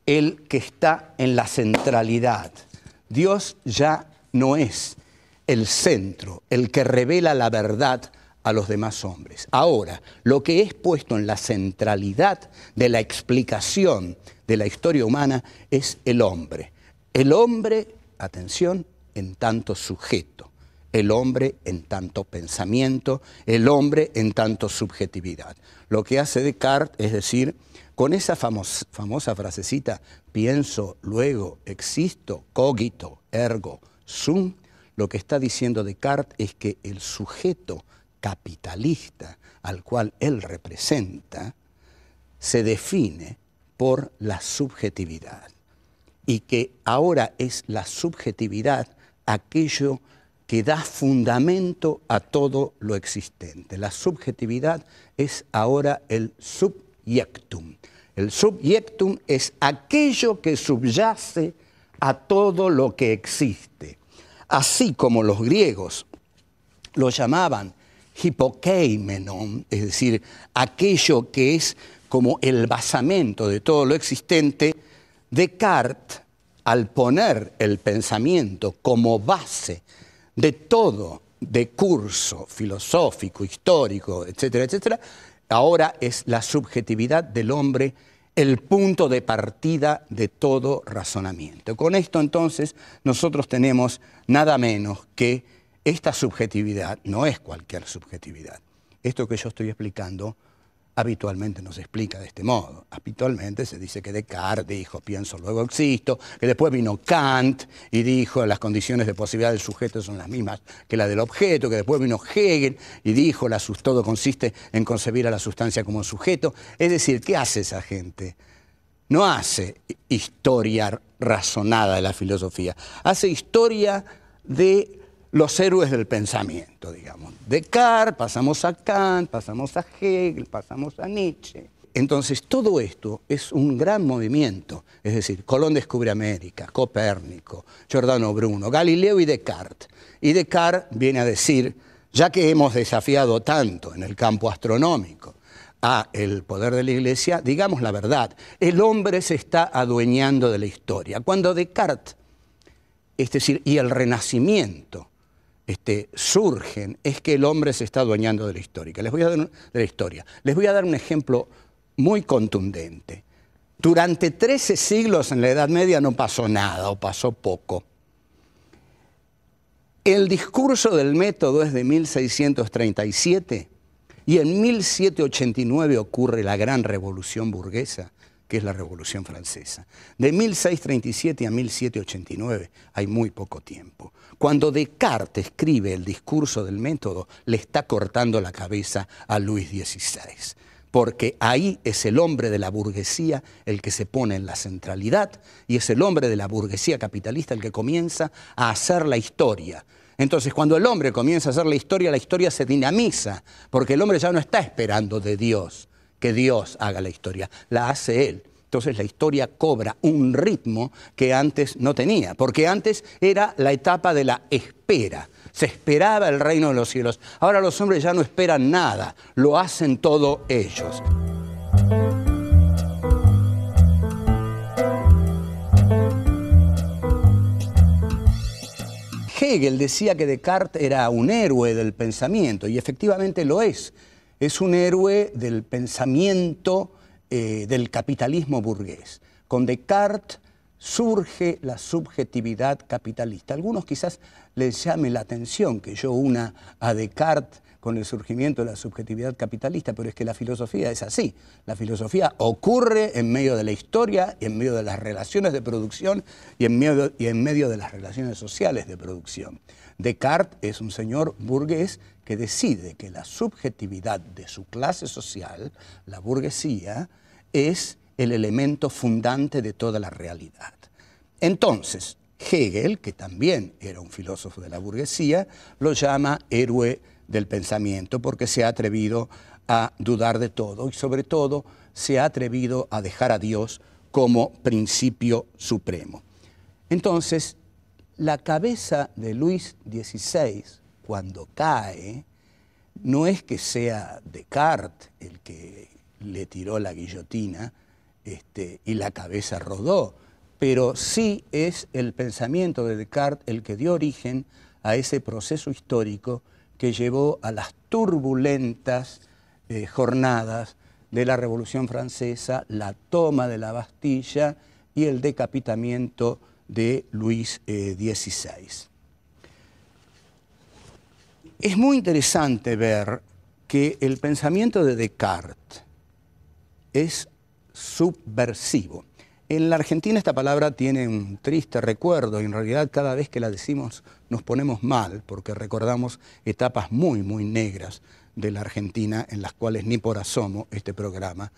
el que está en la centralidad. Dios ya no es el centro, el que revela la verdad a los demás hombres. Ahora, lo que es puesto en la centralidad de la explicación de la historia humana es el hombre. El hombre, atención, en tanto sujeto, el hombre en tanto pensamiento, el hombre en tanto subjetividad. Lo que hace Descartes es decir, con esa famosa frasecita, pienso, luego, existo, cogito, ergo, sum, lo que está diciendo Descartes es que el sujeto capitalista al cual él representa se define por la subjetividad y que ahora es la subjetividad aquello que da fundamento a todo lo existente. La subjetividad es ahora el subjectum. El subjectum es aquello que subyace a todo lo que existe. Así como los griegos lo llamaban hipokeimenon, es decir, aquello que es como el basamento de todo lo existente, Descartes, al poner el pensamiento como base de todo de curso filosófico, histórico, etcétera, etcétera, ahora es la subjetividad del hombre el punto de partida de todo razonamiento. Con esto entonces nosotros tenemos nada menos que esta subjetividad, no es cualquier subjetividad. Esto que yo estoy explicando habitualmente nos explica de este modo. Habitualmente se dice que Descartes dijo pienso, luego existo, que después vino Kant y dijo las condiciones de posibilidad del sujeto son las mismas que la del objeto, que después vino Hegel y dijo la, todo consiste en concebir a la sustancia como sujeto. Es decir, ¿qué hace esa gente? No hace historia razonada de la filosofía, hace historia de los héroes del pensamiento, digamos. Descartes, pasamos a Kant, pasamos a Hegel, pasamos a Nietzsche. Entonces, todo esto es un gran movimiento. Es decir, Colón descubre América, Copérnico, Giordano Bruno, Galileo y Descartes. Y Descartes viene a decir, ya que hemos desafiado tanto en el campo astronómico a el poder de la Iglesia, digamos la verdad, el hombre se está adueñando de la historia. Cuando Descartes, es decir, y el Renacimiento, este, surgen es que el hombre se está adueñando de la, historia. Les voy a dar de la historia. Les voy a dar un ejemplo muy contundente. Durante 13 siglos en la Edad Media no pasó nada o pasó poco. El discurso del método es de 1637 y en 1789 ocurre la gran revolución burguesa que es la Revolución Francesa. De 1637 a 1789 hay muy poco tiempo. Cuando Descartes escribe el discurso del método, le está cortando la cabeza a Luis XVI, porque ahí es el hombre de la burguesía el que se pone en la centralidad y es el hombre de la burguesía capitalista el que comienza a hacer la historia entonces, cuando el hombre comienza a hacer la historia, la historia se dinamiza, porque el hombre ya no está esperando de Dios, que Dios haga la historia, la hace Él. Entonces la historia cobra un ritmo que antes no tenía, porque antes era la etapa de la espera. Se esperaba el reino de los cielos. Ahora los hombres ya no esperan nada, lo hacen todo ellos. Hegel decía que Descartes era un héroe del pensamiento y efectivamente lo es es un héroe del pensamiento eh, del capitalismo burgués. Con Descartes surge la subjetividad capitalista. Algunos quizás les llame la atención que yo una a Descartes con el surgimiento de la subjetividad capitalista, pero es que la filosofía es así. La filosofía ocurre en medio de la historia, en medio de las relaciones de producción y en medio, y en medio de las relaciones sociales de producción. Descartes es un señor burgués que decide que la subjetividad de su clase social, la burguesía, es el elemento fundante de toda la realidad. Entonces, Hegel, que también era un filósofo de la burguesía, lo llama héroe del pensamiento porque se ha atrevido a dudar de todo y sobre todo se ha atrevido a dejar a Dios como principio supremo. Entonces, la cabeza de Luis XVI, cuando cae, no es que sea Descartes el que le tiró la guillotina este, y la cabeza rodó, pero sí es el pensamiento de Descartes el que dio origen a ese proceso histórico que llevó a las turbulentas eh, jornadas de la Revolución Francesa, la toma de la Bastilla y el decapitamiento de Luis XVI. Eh, es muy interesante ver que el pensamiento de Descartes es subversivo. En la Argentina esta palabra tiene un triste recuerdo y en realidad cada vez que la decimos nos ponemos mal porque recordamos etapas muy, muy negras de la Argentina en las cuales ni por asomo este programa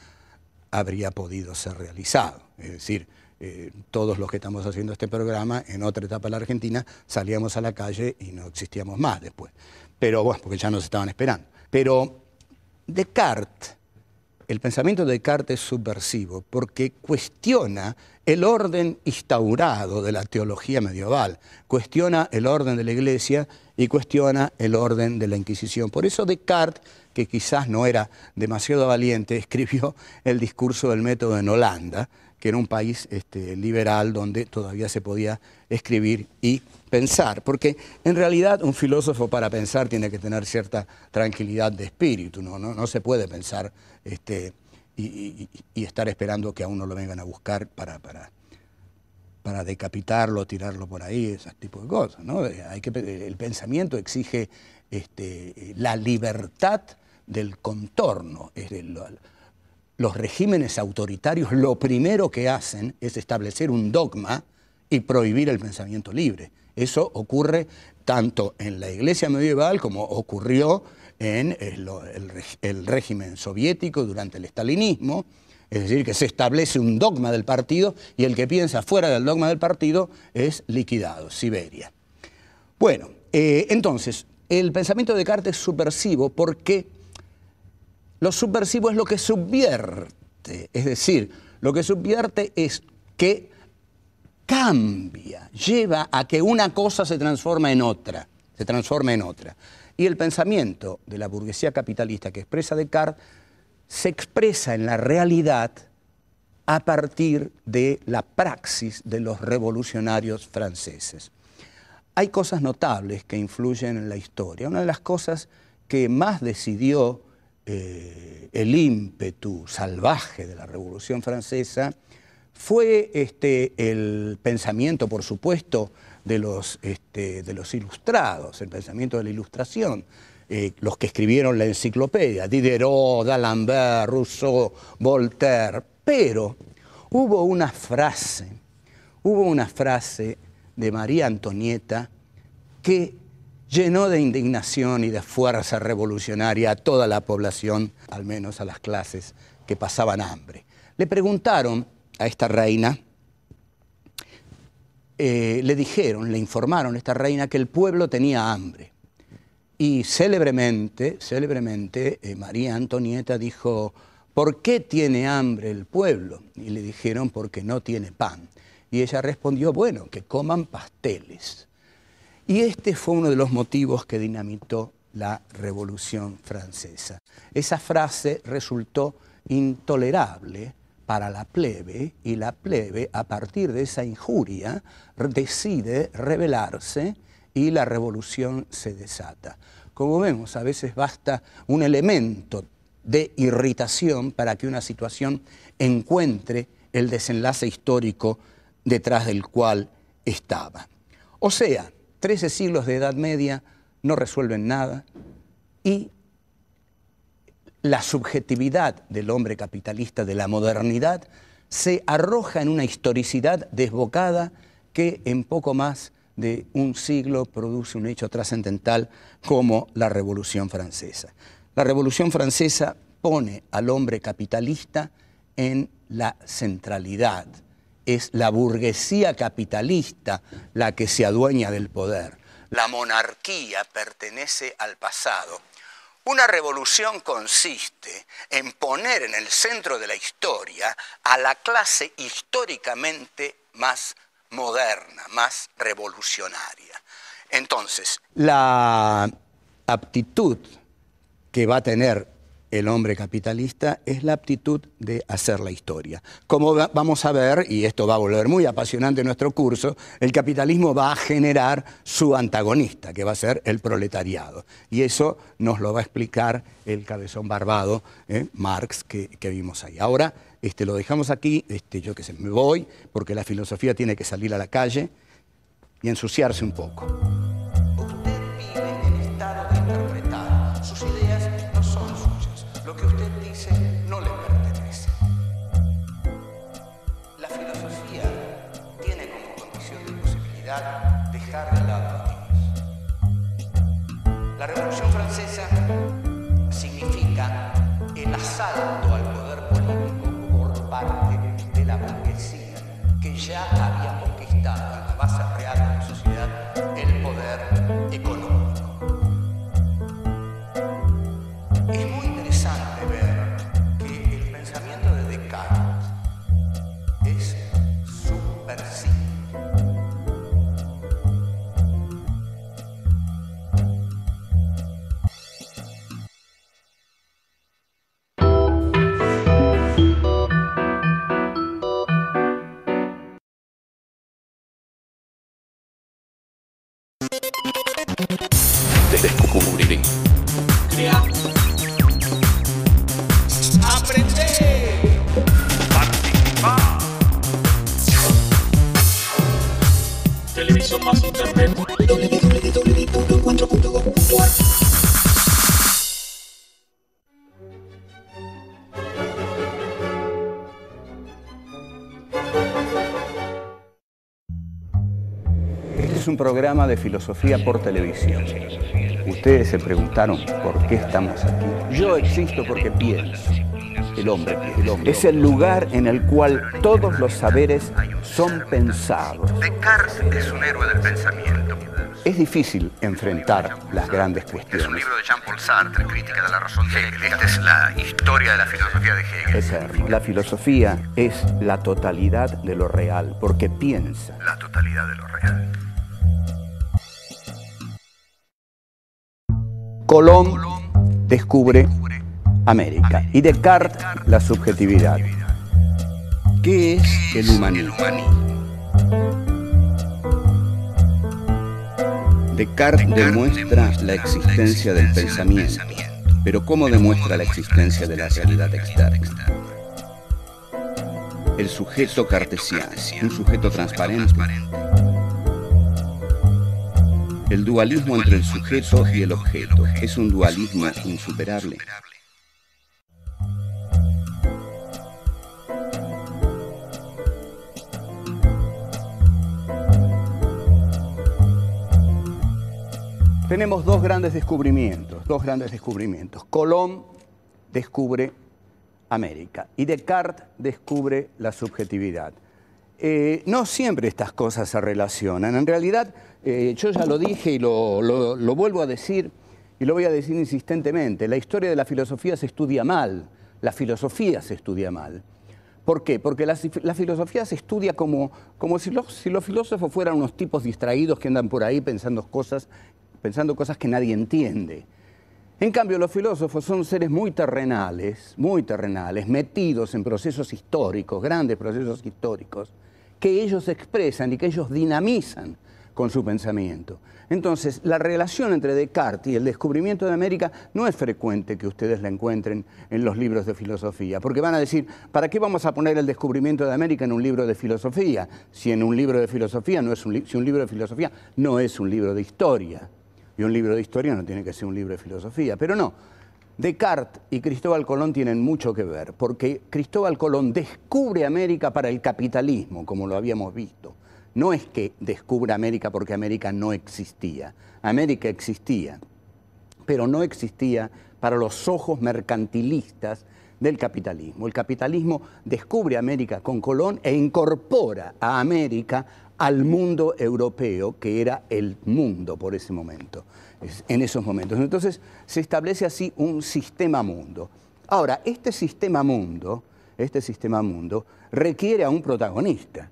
habría podido ser realizado. Es decir, eh, todos los que estamos haciendo este programa, en otra etapa de la Argentina, salíamos a la calle y no existíamos más después. Pero bueno, porque ya nos estaban esperando. Pero Descartes, el pensamiento de Descartes es subversivo porque cuestiona el orden instaurado de la teología medieval, cuestiona el orden de la iglesia y cuestiona el orden de la Inquisición. Por eso Descartes, que quizás no era demasiado valiente, escribió el discurso del método en Holanda, que era un país este, liberal donde todavía se podía escribir y pensar, porque en realidad un filósofo para pensar tiene que tener cierta tranquilidad de espíritu, no, no, se puede pensar este, y, estar esperando que a uno lo vengan a buscar para, para, para decapitarlo, tirarlo por ahí, ese tipo de cosas. Eh, hay que, eh, el pensamiento exige este, la libertad del contorno, es los regímenes autoritarios lo primero que hacen es establecer un dogma y prohibir el pensamiento libre. Eso ocurre tanto en la iglesia medieval como ocurrió en eh, el, régimen soviético durante el estalinismo, es decir, que se establece un dogma del partido y el que piensa fuera del dogma del partido es liquidado, Siberia. Bueno, eh, entonces, el pensamiento de Descartes es subversivo porque lo subversivo es lo que subvierte, es decir, lo que subvierte es que cambia, lleva a que una cosa se transforma en otra, se transforma en otra. Y el pensamiento de la burguesía capitalista que expresa Descartes se expresa en la realidad a partir de la praxis de los revolucionarios franceses. Hay cosas notables que influyen en la historia. Una de las cosas que más decidió eh, el ímpetu salvaje de la Revolución Francesa fue este, el pensamiento, por supuesto, de los, este, de los ilustrados, el pensamiento de la ilustración, eh, los que escribieron la enciclopedia, Diderot, D'Alembert, Rousseau, Voltaire, pero hubo una frase, hubo una frase de María Antonieta que llenó de indignación y de fuerza revolucionaria a toda la población, al menos a las clases que pasaban hambre. Le preguntaron a esta reina, eh, le dijeron, le informaron a esta reina que el pueblo tenía hambre. Y célebremente, célebremente, eh, María Antonieta dijo, ¿por qué tiene hambre el pueblo? Y le dijeron, porque no tiene pan. Y ella respondió, bueno, que coman pasteles. Y este fue uno de los motivos que dinamitó la Revolución Francesa. Esa frase resultó intolerable para la plebe y la plebe a partir de esa injuria decide rebelarse y la revolución se desata. Como vemos, a veces basta un elemento de irritación para que una situación encuentre el desenlace histórico detrás del cual estaba. O sea, 13 siglos de Edad Media no resuelven nada y la subjetividad del hombre capitalista de la modernidad se arroja en una historicidad desbocada que en poco más de un siglo produce un hecho trascendental como la Revolución Francesa. La Revolución Francesa pone al hombre capitalista en la centralidad es la burguesía capitalista la que se adueña del poder. La monarquía pertenece al pasado. Una revolución consiste en poner en el centro de la historia a la clase históricamente más moderna, más revolucionaria. Entonces, la aptitud que va a tener el hombre capitalista es la aptitud de hacer la historia. Como vamos a ver, y esto va a volver muy apasionante en nuestro curso, el capitalismo va a generar su antagonista, que va a ser el proletariado. Y eso nos lo va a explicar el cabezón barbado, ¿eh? Marx, que, que, vimos ahí. Ahora este, lo dejamos aquí, este, yo que sé, me voy, porque la filosofía tiene que salir a la calle y ensuciarse un poco. programa de filosofía por televisión. Ustedes se preguntaron por qué estamos aquí. Yo existo porque pienso. El hombre, el hombre, Es el lugar en el cual todos los saberes son pensados. Descartes es un héroe del pensamiento. Es difícil enfrentar las grandes cuestiones. Es un libro de Jean-Paul Sartre, Crítica de la Razón de Hegel. Esta es la historia de la filosofía de Hegel. La filosofía es la totalidad de lo real, porque piensa. La totalidad de lo real. Colón descubre América y Descartes la subjetividad. ¿Qué es el humanismo? Descartes demuestra la existencia del pensamiento, pero ¿cómo demuestra la existencia de la realidad externa? El sujeto cartesiano, un sujeto transparente el dualismo entre el sujeto y el objeto es un dualismo insuperable. Tenemos dos grandes descubrimientos, dos grandes descubrimientos. Colón descubre América y Descartes descubre la subjetividad. Eh, no siempre estas cosas se relacionan. En realidad, eh, yo ya lo dije y lo, vuelvo a decir, y lo voy a decir insistentemente, la historia de la filosofía se estudia mal, la filosofía se estudia mal. ¿Por qué? Porque la, filosofía se estudia como, como si, los, si los filósofos fueran unos tipos distraídos que andan por ahí pensando cosas, pensando cosas que nadie entiende. En cambio, los filósofos son seres muy terrenales, muy terrenales, metidos en procesos históricos, grandes procesos históricos, que ellos expresan y que ellos dinamizan con su pensamiento. Entonces, la relación entre Descartes y el descubrimiento de América no es frecuente que ustedes la encuentren en los libros de filosofía, porque van a decir, ¿para qué vamos a poner el descubrimiento de América en un libro de filosofía? Si en un libro de filosofía no es un, si un libro de filosofía no es un libro de historia. Y un libro de historia no tiene que ser un libro de filosofía, pero no. Descartes y Cristóbal Colón tienen mucho que ver, porque Cristóbal Colón descubre América para el capitalismo, como lo habíamos visto no es que descubra América porque América no existía. América existía, pero no existía para los ojos mercantilistas del capitalismo. El capitalismo descubre América con Colón e incorpora a América al mundo europeo, que era el mundo por ese momento, en esos momentos. Entonces se establece así un sistema mundo. Ahora, este sistema mundo, este sistema mundo requiere a un protagonista.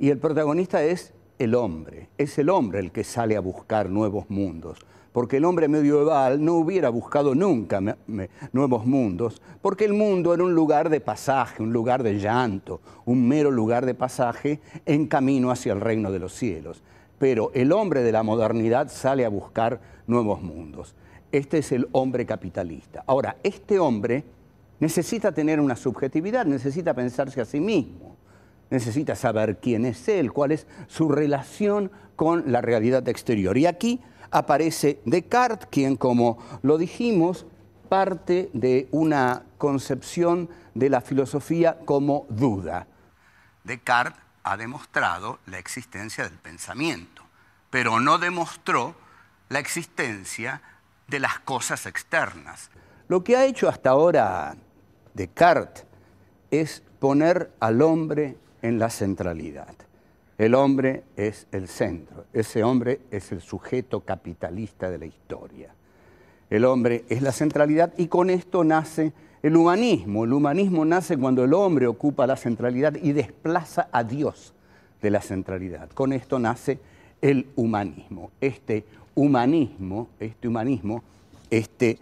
Y el protagonista es el hombre, es el hombre el que sale a buscar nuevos mundos, porque el hombre medieval no hubiera buscado nunca nuevos mundos, porque el mundo era un lugar de pasaje, un lugar de llanto, un mero lugar de pasaje en camino hacia el reino de los cielos. Pero el hombre de la modernidad sale a buscar nuevos mundos. Este es el hombre capitalista. Ahora, este hombre necesita tener una subjetividad, necesita pensarse a sí mismo necesita saber quién es él, cuál es su relación con la realidad exterior. Y aquí aparece Descartes, quien, como lo dijimos, parte de una concepción de la filosofía como duda. Descartes ha demostrado la existencia del pensamiento, pero no demostró la existencia de las cosas externas. Lo que ha hecho hasta ahora Descartes es poner al hombre en la centralidad. El hombre es el centro, ese hombre es el sujeto capitalista de la historia. El hombre es la centralidad y con esto nace el humanismo. El humanismo nace cuando el hombre ocupa la centralidad y desplaza a Dios de la centralidad. Con esto nace el humanismo. Este humanismo, este humanismo, este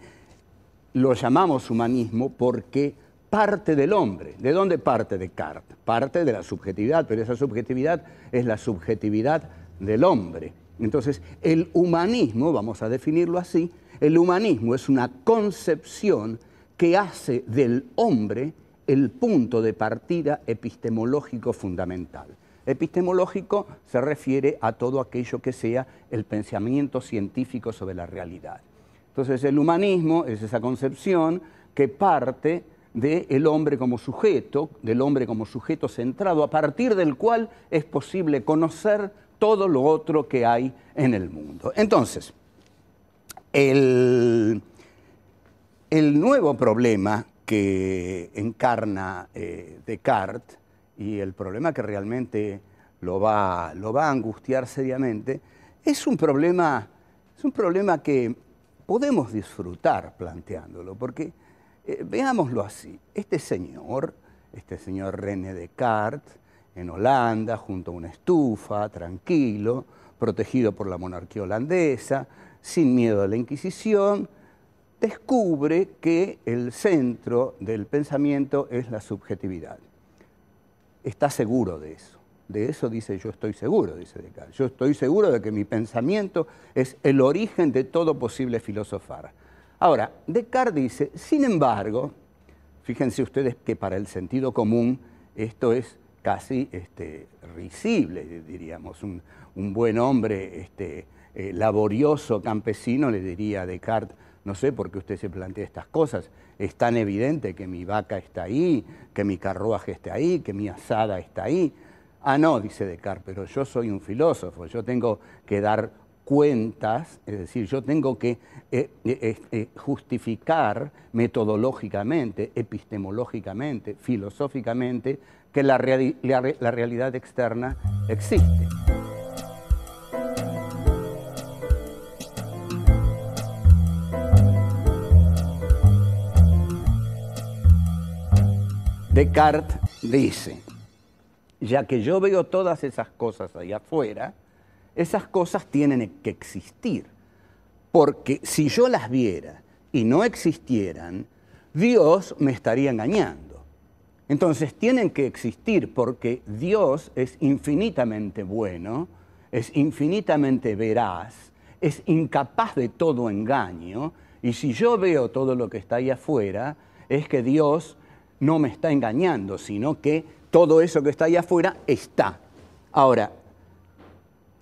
lo llamamos humanismo porque parte del hombre. ¿De dónde parte Descartes? Parte de la subjetividad, pero esa subjetividad es la subjetividad del hombre. Entonces, el humanismo, vamos a definirlo así, el humanismo es una concepción que hace del hombre el punto de partida epistemológico fundamental. Epistemológico se refiere a todo aquello que sea el pensamiento científico sobre la realidad. Entonces, el humanismo es esa concepción que parte del hombre como sujeto, del hombre como sujeto centrado, a partir del cual es posible conocer todo lo otro que hay en el mundo. Entonces, el, el nuevo problema que encarna eh, Descartes y el problema que realmente lo va, lo va a angustiar seriamente, es un problema, es un problema que podemos disfrutar planteándolo, porque eh, veámoslo así, este señor, este señor René Descartes, en Holanda, junto a una estufa, tranquilo, protegido por la monarquía holandesa, sin miedo a la Inquisición, descubre que el centro del pensamiento es la subjetividad. Está seguro de eso. De eso dice yo estoy seguro, dice Descartes. Yo estoy seguro de que mi pensamiento es el origen de todo posible filosofar. Ahora, Descartes dice, sin embargo, fíjense ustedes que para el sentido común esto es casi este, risible, diríamos. Un, buen hombre este, eh, laborioso campesino le diría a Descartes, no sé por qué usted se plantea estas cosas, es tan evidente que mi vaca está ahí, que mi carruaje está ahí, que mi asada está ahí. Ah, no, dice Descartes, pero yo soy un filósofo, yo tengo que dar cuentas, es decir, yo tengo que eh, eh, eh, justificar metodológicamente, epistemológicamente, filosóficamente, que la, la realidad externa existe. Descartes dice, ya que yo veo todas esas cosas allá afuera, esas cosas tienen que existir, porque si yo las viera y no existieran, Dios me estaría engañando. Entonces tienen que existir porque Dios es infinitamente bueno, es infinitamente veraz, es incapaz de todo engaño, y si yo veo todo lo que está ahí afuera, es que Dios no me está engañando, sino que todo eso que está ahí afuera está. Ahora,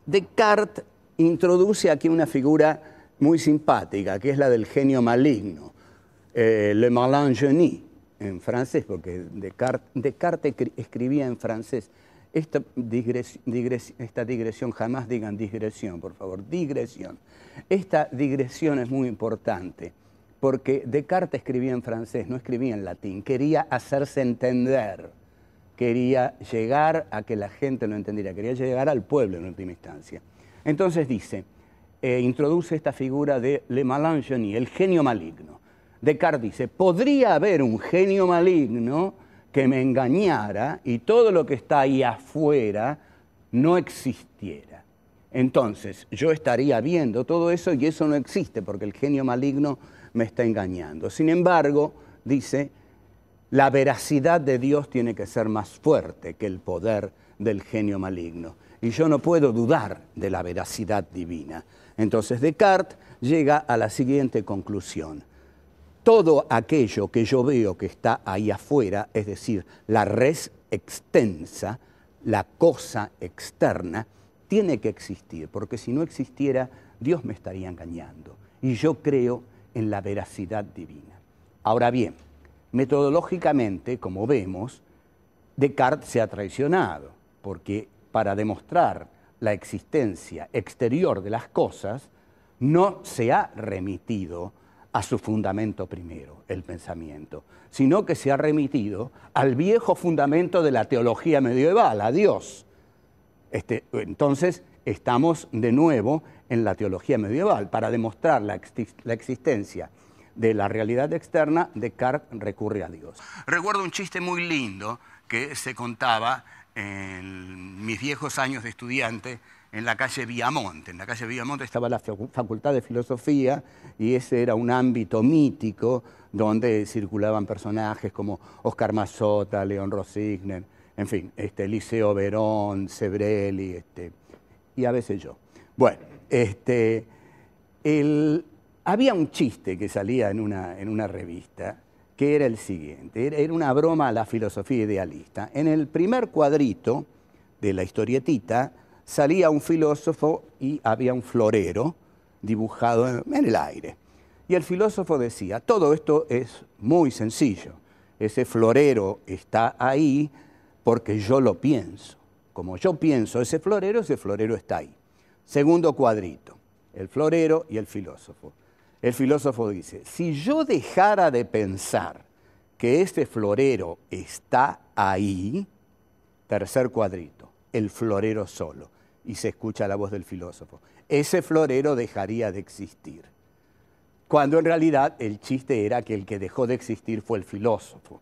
Descartes introduce aquí una figura muy simpática, que es la del genio maligno, eh, le malin genie, en francés, porque Descartes, escribía en francés. Esta, esta, digresión, jamás digan digresión, por favor, digresión. Esta digresión es muy importante, porque Descartes escribía en francés, no escribía en latín, quería hacerse entender quería llegar a que la gente lo entendiera, quería llegar al pueblo en última instancia. Entonces dice, eh, introduce esta figura de Le ni el genio maligno. Descartes dice, podría haber un genio maligno que me engañara y todo lo que está ahí afuera no existiera. Entonces, yo estaría viendo todo eso y eso no existe porque el genio maligno me está engañando. Sin embargo, dice, la veracidad de Dios tiene que ser más fuerte que el poder del genio maligno. Y yo no puedo dudar de la veracidad divina. Entonces Descartes llega a la siguiente conclusión. Todo aquello que yo veo que está ahí afuera, es decir, la res extensa, la cosa externa, tiene que existir, porque si no existiera, Dios me estaría engañando. Y yo creo en la veracidad divina. Ahora bien, Metodológicamente, como vemos, Descartes se ha traicionado, porque para demostrar la existencia exterior de las cosas, no se ha remitido a su fundamento primero, el pensamiento, sino que se ha remitido al viejo fundamento de la teología medieval, a Dios. Este, entonces, estamos de nuevo en la teología medieval para demostrar la, la existencia de la realidad externa, Descartes recurre a Dios. Recuerdo un chiste muy lindo que se contaba en mis viejos años de estudiante en la calle Viamonte. En la calle Viamonte estaba la Facultad de Filosofía y ese era un ámbito mítico donde circulaban personajes como Oscar Mazota, León Rosigner, en fin, este, Eliseo Verón, Sebrelli, este, y a veces yo. Bueno, este, el, había un chiste que salía en una, en una revista, que era el siguiente, era una broma a la filosofía idealista. En el primer cuadrito de la historietita salía un filósofo y había un florero dibujado en el aire. Y el filósofo decía, todo esto es muy sencillo, ese florero está ahí porque yo lo pienso. Como yo pienso ese florero, ese florero está ahí. Segundo cuadrito, el florero y el filósofo. El filósofo dice, si yo dejara de pensar que este florero está ahí, tercer cuadrito, el florero solo, y se escucha la voz del filósofo, ese florero dejaría de existir. Cuando en realidad el chiste era que el que dejó de existir fue el filósofo.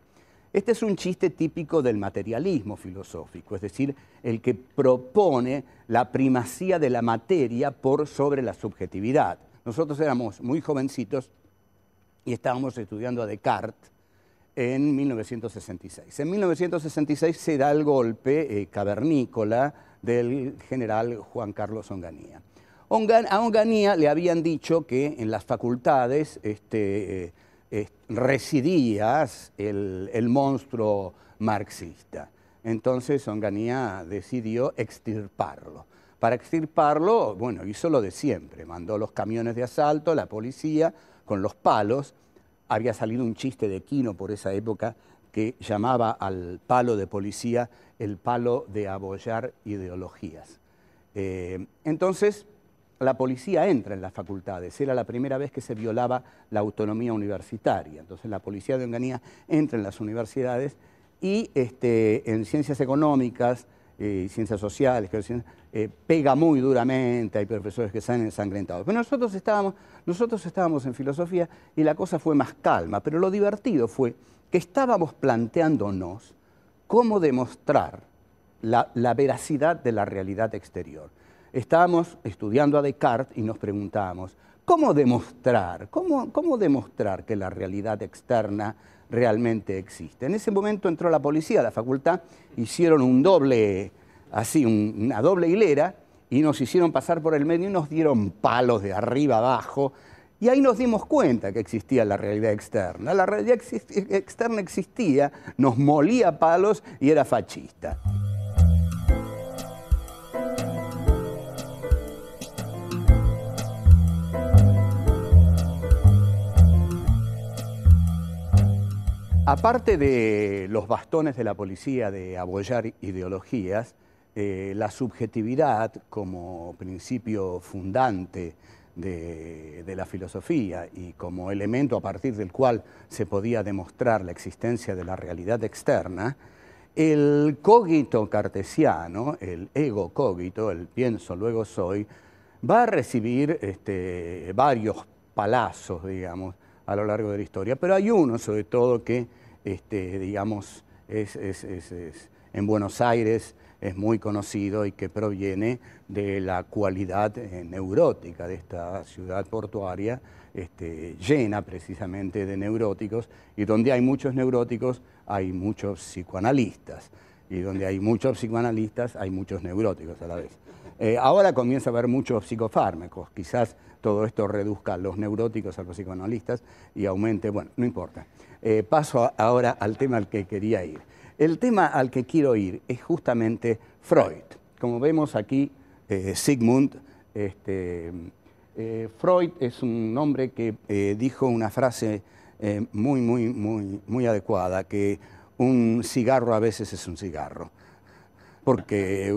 Este es un chiste típico del materialismo filosófico, es decir, el que propone la primacía de la materia por sobre la subjetividad. Nosotros éramos muy jovencitos y estábamos estudiando a Descartes en 1966. En 1966 se da el golpe eh, cavernícola del general Juan Carlos Onganía. a Onganía le habían dicho que en las facultades este, eh, residía el monstruo marxista. Entonces Onganía decidió extirparlo. Para extirparlo, bueno, hizo lo de siempre, mandó los camiones de asalto, la policía, con los palos. Había salido un chiste de Quino por esa época que llamaba al palo de policía el palo de abollar ideologías. Eh, entonces, la policía entra en las facultades, era la primera vez que se violaba la autonomía universitaria, entonces la policía de Onganía entra en las universidades y este, en ciencias económicas y eh, ciencias sociales, eh, pega muy duramente, hay profesores que se han ensangrentado. Pero nosotros estábamos, nosotros estábamos en filosofía y la cosa fue más calma, pero lo divertido fue que estábamos planteándonos cómo demostrar la, veracidad de la realidad exterior. Estábamos estudiando a Descartes y nos preguntábamos, ¿cómo demostrar? ¿Cómo, ¿Cómo demostrar que la realidad externa realmente existe? En ese momento entró la policía la facultad, hicieron un doble así una doble hilera y nos hicieron pasar por el medio y nos dieron palos de arriba abajo. Y ahí nos dimos cuenta que existía la realidad externa. La realidad externa existía, nos molía palos y era fascista. Aparte de los bastones de la policía de abollar ideologías, eh, la subjetividad como principio fundante de, la filosofía y como elemento a partir del cual se podía demostrar la existencia de la realidad externa, el cogito cartesiano, el ego cogito, el pienso luego soy, va a recibir este, varios palazos, digamos, a lo largo de la historia, pero hay uno sobre todo que, este, digamos, es en Buenos Aires es muy conocido y que proviene de la cualidad eh, neurótica de esta ciudad portuaria, este, llena precisamente de neuróticos, y donde hay muchos neuróticos hay muchos psicoanalistas, y donde hay muchos psicoanalistas hay muchos neuróticos a la vez. Eh, ahora comienza a haber muchos psicofármacos, quizás todo esto reduzca los neuróticos, a los psicoanalistas y aumente, bueno, no importa. Eh, paso ahora al tema al que quería ir. El tema al que quiero ir es justamente Freud. Como vemos aquí, eh, Sigmund, este, eh, Freud es un hombre que eh, dijo una frase muy, muy, muy, muy adecuada, que un cigarro a veces es un cigarro. Porque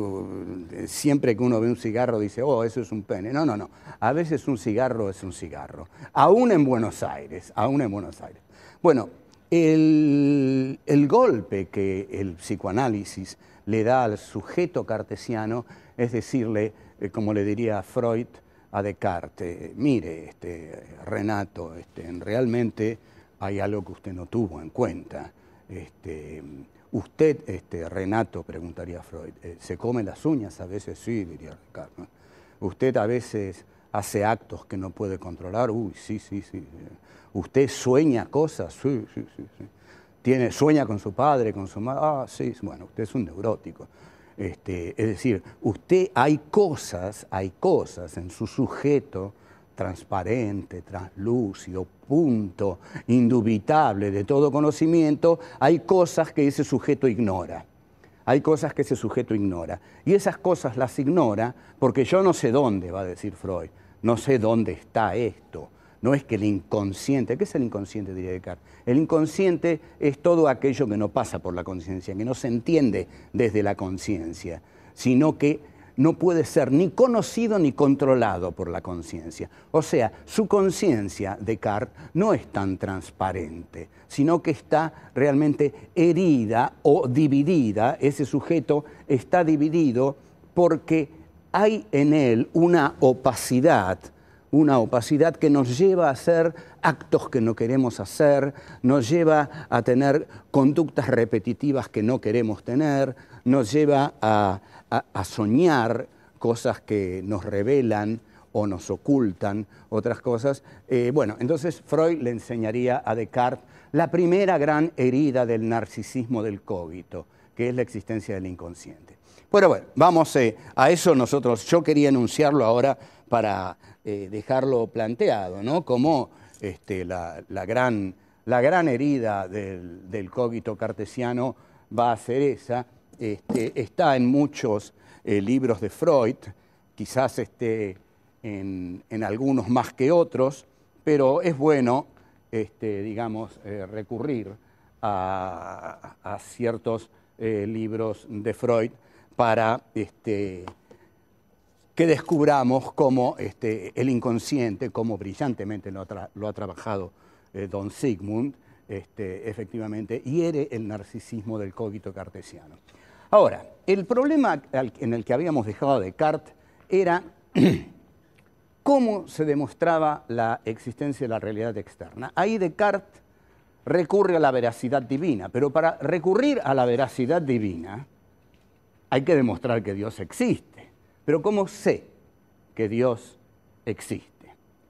siempre que uno ve un cigarro dice, oh, eso es un pene. No, no, no. A veces un cigarro es un cigarro. Aún en Buenos Aires, aún en Buenos Aires. Bueno, el, golpe que el psicoanálisis le da al sujeto cartesiano es decirle, eh, como le diría Freud a Descartes, mire, este, Renato, este, realmente hay algo que usted no tuvo en cuenta. Este, usted, este, Renato, preguntaría Freud, eh, ¿se come las uñas? A veces sí, diría Descartes. Usted a veces hace actos que no puede controlar. Uy, sí, sí, sí. Eh, usted sueña cosas, sí, sí, sí. Tiene, sueña con su padre, con su madre, ah, sí, bueno, usted es un neurótico. Este, es decir, usted hay cosas, hay cosas en su sujeto transparente, translúcido, punto, indubitable de todo conocimiento, hay cosas que ese sujeto ignora. Hay cosas que ese sujeto ignora. Y esas cosas las ignora porque yo no sé dónde, va a decir Freud, no sé dónde está esto no es que el inconsciente, ¿qué es el inconsciente? diría Descartes. El inconsciente es todo aquello que no pasa por la conciencia, que no se entiende desde la conciencia, sino que no puede ser ni conocido ni controlado por la conciencia. O sea, su conciencia, Descartes, no es tan transparente, sino que está realmente herida o dividida, ese sujeto está dividido porque hay en él una opacidad una opacidad que nos lleva a hacer actos que no queremos hacer, nos lleva a tener conductas repetitivas que no queremos tener, nos lleva a, soñar cosas que nos revelan o nos ocultan otras cosas. Eh, bueno, entonces Freud le enseñaría a Descartes la primera gran herida del narcisismo del cóbito, que es la existencia del inconsciente. Pero bueno, vamos eh, a eso nosotros, yo quería enunciarlo ahora para eh, dejarlo planteado, ¿no? Como este, la, gran, la, gran, herida del, del, cogito cartesiano va a ser esa. Este, está en muchos eh, libros de Freud, quizás esté en, algunos más que otros, pero es bueno, este, digamos, eh, recurrir a, ciertos libros de Freud para este, que descubramos cómo este, el inconsciente, cómo brillantemente lo ha, trabajado eh, don Sigmund, este, efectivamente hiere el narcisismo del cogito cartesiano. Ahora, el problema en el que habíamos dejado a Descartes era cómo se demostraba la existencia de la realidad externa. Ahí Descartes recurre a la veracidad divina, pero para recurrir a la veracidad divina hay que demostrar que Dios existe. Pero ¿cómo sé que Dios existe?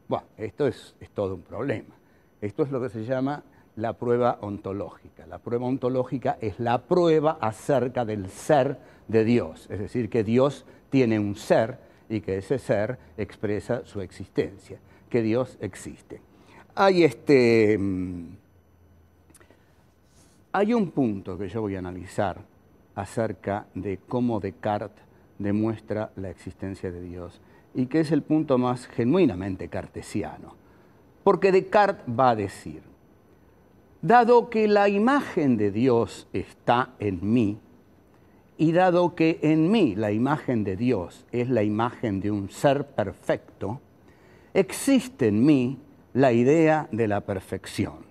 Bueno, esto es, todo un problema. Esto es lo que se llama la prueba ontológica. La prueba ontológica es la prueba acerca del ser de Dios, es decir, que Dios tiene un ser y que ese ser expresa su existencia, que Dios existe. Hay este mm, hay un punto que yo voy a analizar acerca de cómo Descartes demuestra la existencia de Dios y que es el punto más genuinamente cartesiano. Porque Descartes va a decir, dado que la imagen de Dios está en mí, y dado que en mí la imagen de Dios es la imagen de un ser perfecto, existe en mí la idea de la perfección.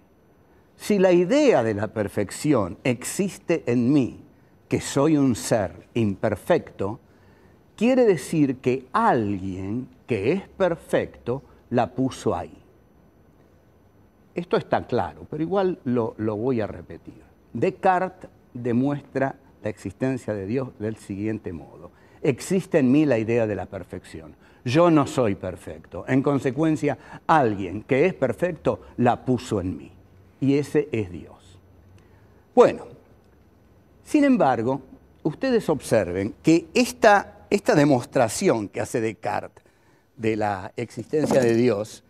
Si la idea de la perfección existe en mí, que soy un ser imperfecto, quiere decir que alguien que es perfecto la puso ahí. Esto está claro, pero igual lo, voy a repetir. Descartes demuestra la existencia de Dios del siguiente modo. Existe en mí la idea de la perfección. Yo no soy perfecto. En consecuencia, alguien que es perfecto la puso en mí. Y ese es Dios. Bueno, sin embargo, ustedes observen que esta esta demostración que hace Descartes de la existencia de Dios,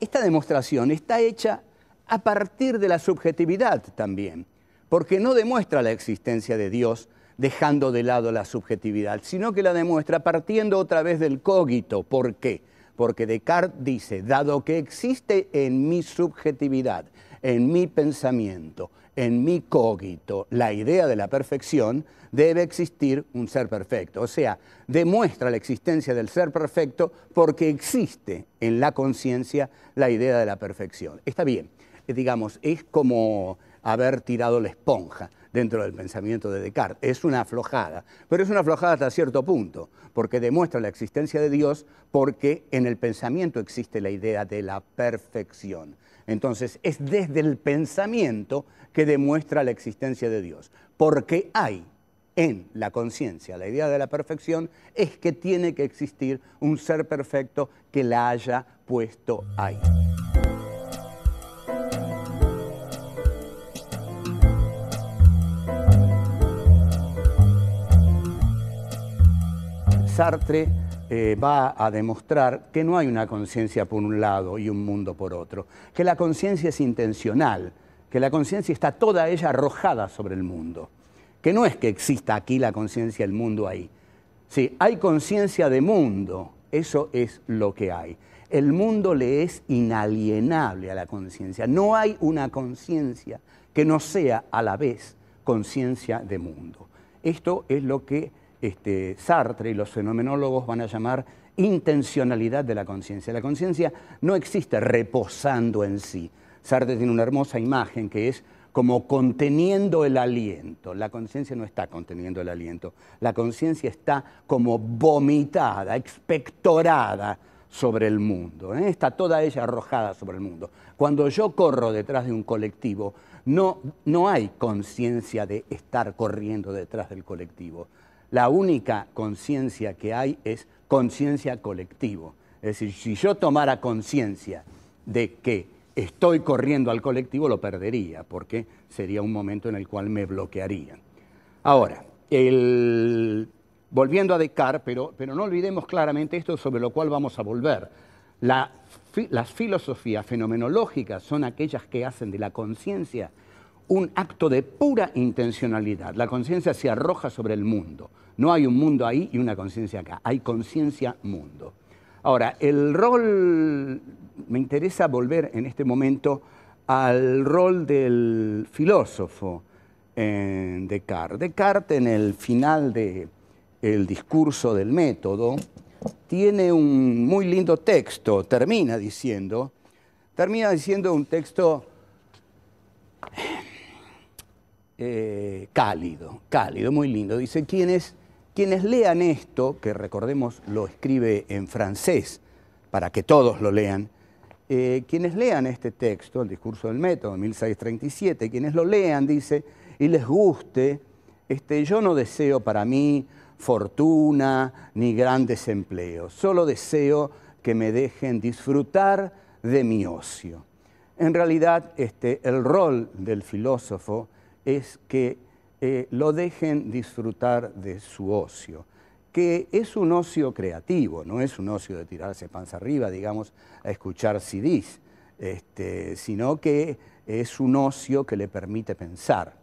esta demostración está hecha a partir de la subjetividad también, porque no demuestra la existencia de Dios dejando de lado la subjetividad, sino que la demuestra partiendo otra vez del cogito. ¿Por qué? Porque Descartes dice, dado que existe en mi subjetividad, en mi pensamiento, en mi cogito, la idea de la perfección, debe existir un ser perfecto. O sea, demuestra la existencia del ser perfecto porque existe en la conciencia la idea de la perfección. Está bien, eh, digamos, es como haber tirado la esponja dentro del pensamiento de Descartes. Es una aflojada, pero es una aflojada hasta cierto punto, porque demuestra la existencia de Dios porque en el pensamiento existe la idea de la perfección. Entonces, es desde el pensamiento que demuestra la existencia de Dios. Porque hay en la conciencia la idea de la perfección, es que tiene que existir un ser perfecto que la haya puesto ahí. Sartre eh, va a demostrar que no hay una conciencia por un lado y un mundo por otro, que la conciencia es intencional, que la conciencia está toda ella arrojada sobre el mundo, que no es que exista aquí la conciencia, y el mundo ahí. Sí, hay conciencia de mundo, eso es lo que hay. El mundo le es inalienable a la conciencia. No hay una conciencia que no sea a la vez conciencia de mundo. Esto es lo que este, Sartre y los fenomenólogos van a llamar intencionalidad de la conciencia. La conciencia no existe reposando en sí. Sartre tiene una hermosa imagen que es como conteniendo el aliento. La conciencia no está conteniendo el aliento. La conciencia está como vomitada, expectorada sobre el mundo. ¿eh? Está toda ella arrojada sobre el mundo. Cuando yo corro detrás de un colectivo, no hay conciencia de estar corriendo detrás del colectivo la única conciencia que hay es conciencia colectivo. Es decir, si yo tomara conciencia de que estoy corriendo al colectivo, lo perdería, porque sería un momento en el cual me bloquearía. Ahora, volviendo a Descartes, pero, pero, no olvidemos claramente esto sobre lo cual vamos a volver. las filosofías fenomenológicas son aquellas que hacen de la conciencia un acto de pura intencionalidad. La conciencia se arroja sobre el mundo. No hay un mundo ahí y una conciencia acá. Hay conciencia mundo. Ahora, el rol, me interesa volver en este momento al rol del filósofo en eh, Descartes. Descartes en el final del el discurso del método tiene un muy lindo texto, termina diciendo, termina diciendo un texto eh, cálido, cálido, muy lindo. Dice, quienes, quienes lean esto, que recordemos lo escribe en francés, para que todos lo lean, eh, quienes lean este texto, el discurso del método, 1637, quienes lo lean, dice, y les guste, este, yo no deseo para mí fortuna ni grandes empleos, solo deseo que me dejen disfrutar de mi ocio. En realidad, este, el rol del filósofo es que eh, lo dejen disfrutar de su ocio, que es un ocio creativo, no es un ocio de tirarse panza arriba, digamos, a escuchar CDs, este, sino que es un ocio que le permite pensar.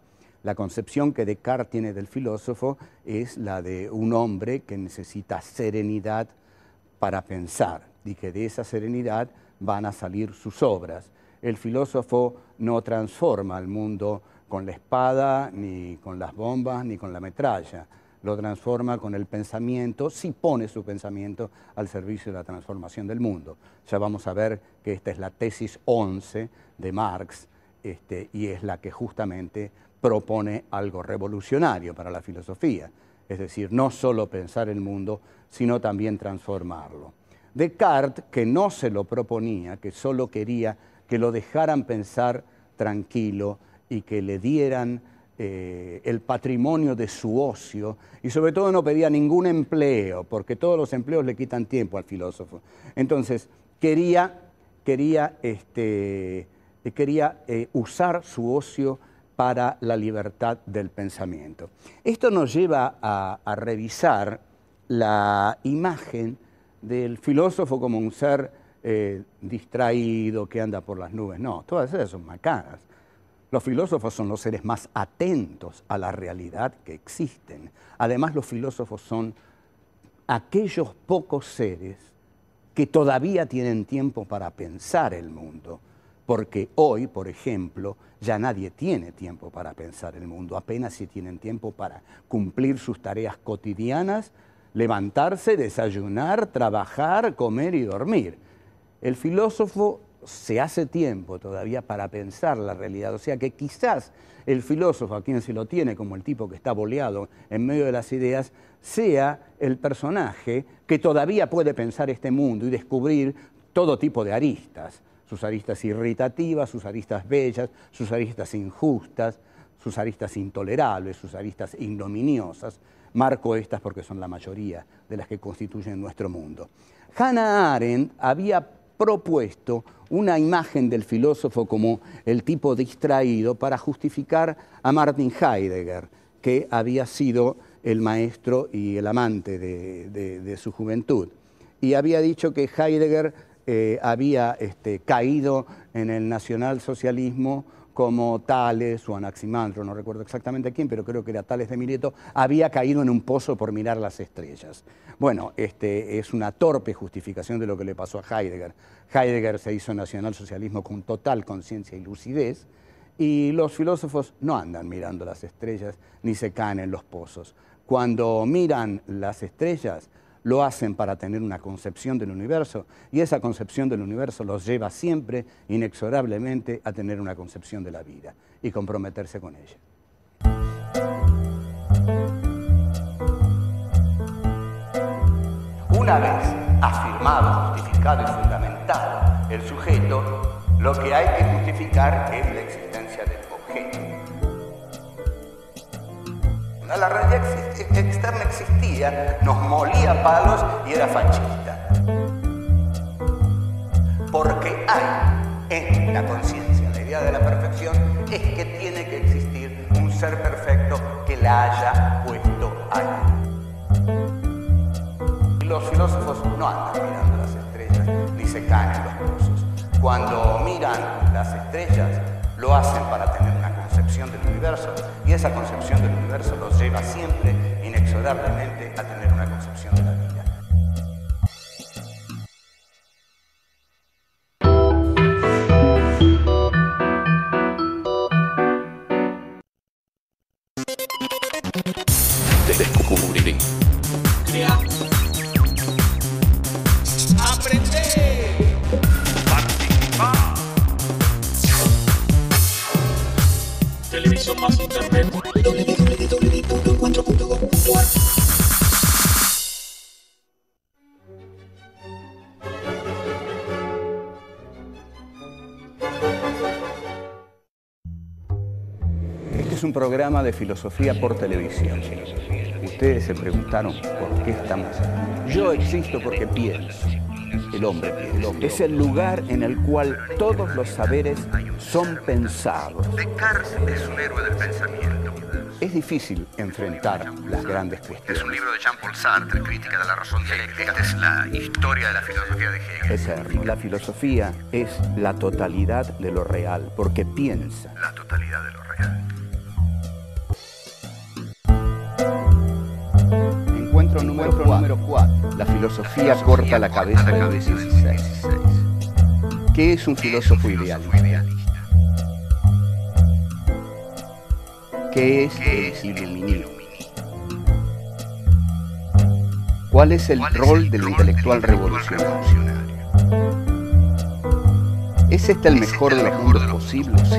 La concepción que Descartes tiene del filósofo es la de un hombre que necesita serenidad para pensar y que de esa serenidad van a salir sus obras. El filósofo no transforma el mundo con la espada, ni con las bombas, ni con la metralla. Lo transforma con el pensamiento, si pone su pensamiento al servicio de la transformación del mundo. Ya vamos a ver que esta es la tesis 11 de Marx este, y es la que justamente propone algo revolucionario para la filosofía. Es decir, no solo pensar el mundo, sino también transformarlo. Descartes, que no se lo proponía, que solo quería que lo dejaran pensar tranquilo, y que le dieran eh, el patrimonio de su ocio y sobre todo no pedía ningún empleo, porque todos los empleos le quitan tiempo al filósofo. Entonces, quería, este, eh, usar su ocio para la libertad del pensamiento. Esto nos lleva a, revisar la imagen del filósofo como un ser eh, distraído que anda por las nubes. No, todas esas son macanas. Los filósofos son los seres más atentos a la realidad que existen. Además, los filósofos son aquellos pocos seres que todavía tienen tiempo para pensar el mundo. Porque hoy, por ejemplo, ya nadie tiene tiempo para pensar el mundo, apenas si tienen tiempo para cumplir sus tareas cotidianas, levantarse, desayunar, trabajar, comer y dormir. El filósofo se hace tiempo todavía para pensar la realidad. O sea que quizás el filósofo a quien se lo tiene como el tipo que está boleado en medio de las ideas sea el personaje que todavía puede pensar este mundo y descubrir todo tipo de aristas, sus aristas irritativas, sus aristas bellas, sus aristas injustas, sus aristas intolerables, sus aristas ignominiosas. Marco estas porque son la mayoría de las que constituyen nuestro mundo. Hannah Arendt había propuesto una imagen del filósofo como el tipo distraído para justificar a Martin Heidegger, que había sido el maestro y el amante de, su juventud. Y había dicho que Heidegger eh, había este, caído en el nacionalsocialismo como Tales o Anaximandro, no recuerdo exactamente quién, pero creo que era Tales de Mileto, había caído en un pozo por mirar las estrellas. Bueno, este, es una torpe justificación de lo que le pasó a Heidegger. Heidegger se hizo nacionalsocialismo con total conciencia y lucidez, y los filósofos no andan mirando las estrellas ni se caen en los pozos. Cuando miran las estrellas, lo hacen para tener una concepción del universo y esa concepción del universo los lleva siempre, inexorablemente, a tener una concepción de la vida y comprometerse con ella. Una vez afirmado, justificado y fundamentado el sujeto, lo que hay que justificar es la existencia del objeto. La realidad externa existía, nos molía palos y era fascista. Porque hay en la conciencia la idea de la perfección es que tiene que existir un ser perfecto que la haya puesto ahí los filósofos no andan mirando las estrellas, ni se caen los Cuando miran las estrellas, lo hacen para tener una concepción del universo y esa concepción del universo los lleva siempre inexorablemente a tener una concepción de la programa de filosofía por televisión. Ustedes se preguntaron por qué estamos aquí. Yo existo porque pienso. El hombre, el es el lugar en el cual todos los saberes son pensados. Descartes es un héroe del pensamiento. Es difícil enfrentar las grandes cuestiones. Es un libro de Jean-Paul Sartre, Crítica de la Razón Dialéctica. es la historia de la filosofía de Hegel. La filosofía es la totalidad de lo real, porque piensa. La totalidad de lo real. número 4. La filosofía corta la cabeza del 16. ¿Qué es un filósofo ideal? ¿Qué es el iluminismo? ¿Cuál es el rol del intelectual revolucionario? ¿Es este el este mejor de los mundos posibles?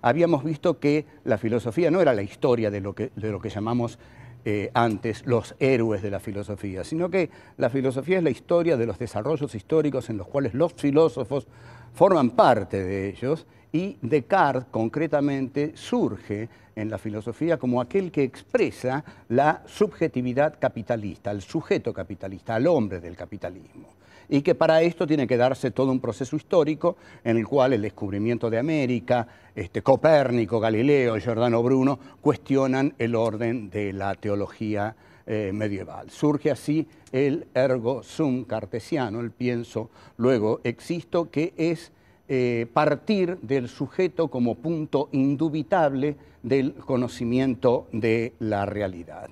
habíamos visto que la filosofía no era la historia de lo que, llamamos eh, antes los héroes de la filosofía, sino que la filosofía es la historia de los desarrollos históricos en los cuales los filósofos forman parte de ellos y Descartes concretamente surge en la filosofía como aquel que expresa la subjetividad capitalista, al sujeto capitalista, al hombre del capitalismo y que para esto tiene que darse todo un proceso histórico en el cual el descubrimiento de América, este, Copérnico, Galileo Giordano Bruno cuestionan el orden de la teología eh, medieval. Surge así el ergo sum cartesiano, el pienso, luego existo, que es eh, partir del sujeto como punto indubitable del conocimiento de la realidad.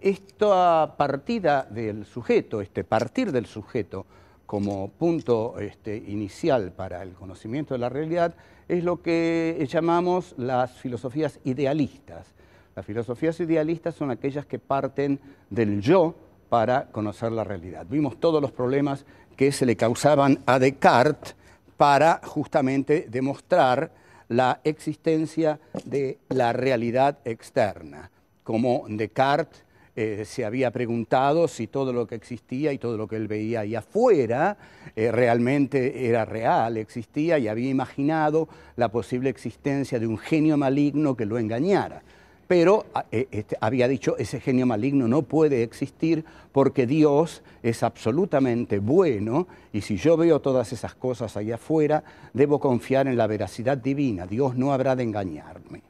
Esta partida del sujeto, este partir del sujeto como punto este, inicial para el conocimiento de la realidad es lo que llamamos las filosofías idealistas. Las filosofías idealistas son aquellas que parten del yo para conocer la realidad. Vimos todos los problemas que se le causaban a Descartes para justamente demostrar la existencia de la realidad externa, como Descartes eh, se había preguntado si todo lo que existía y todo lo que él veía ahí afuera eh, realmente era real, existía y había imaginado la posible existencia de un genio maligno que lo engañara pero ah, eh, este, había dicho, ese genio maligno no puede existir porque Dios es absolutamente bueno y si yo veo todas esas cosas allá afuera, debo confiar en la veracidad divina, Dios no habrá de engañarme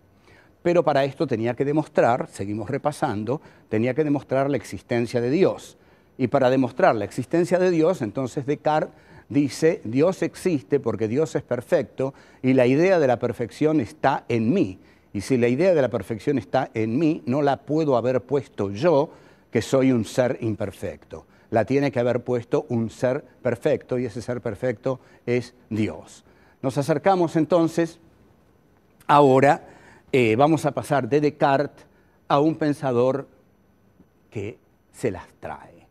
pero para esto tenía que demostrar, seguimos repasando, tenía que demostrar la existencia de Dios. Y para demostrar la existencia de Dios, entonces Descartes dice, Dios existe porque Dios es perfecto y la idea de la perfección está en mí. Y si la idea de la perfección está en mí, no la puedo haber puesto yo, que soy un ser imperfecto. La tiene que haber puesto un ser perfecto y ese ser perfecto es Dios. Nos acercamos entonces ahora eh, vamos a pasar de Descartes a un pensador que se las trae.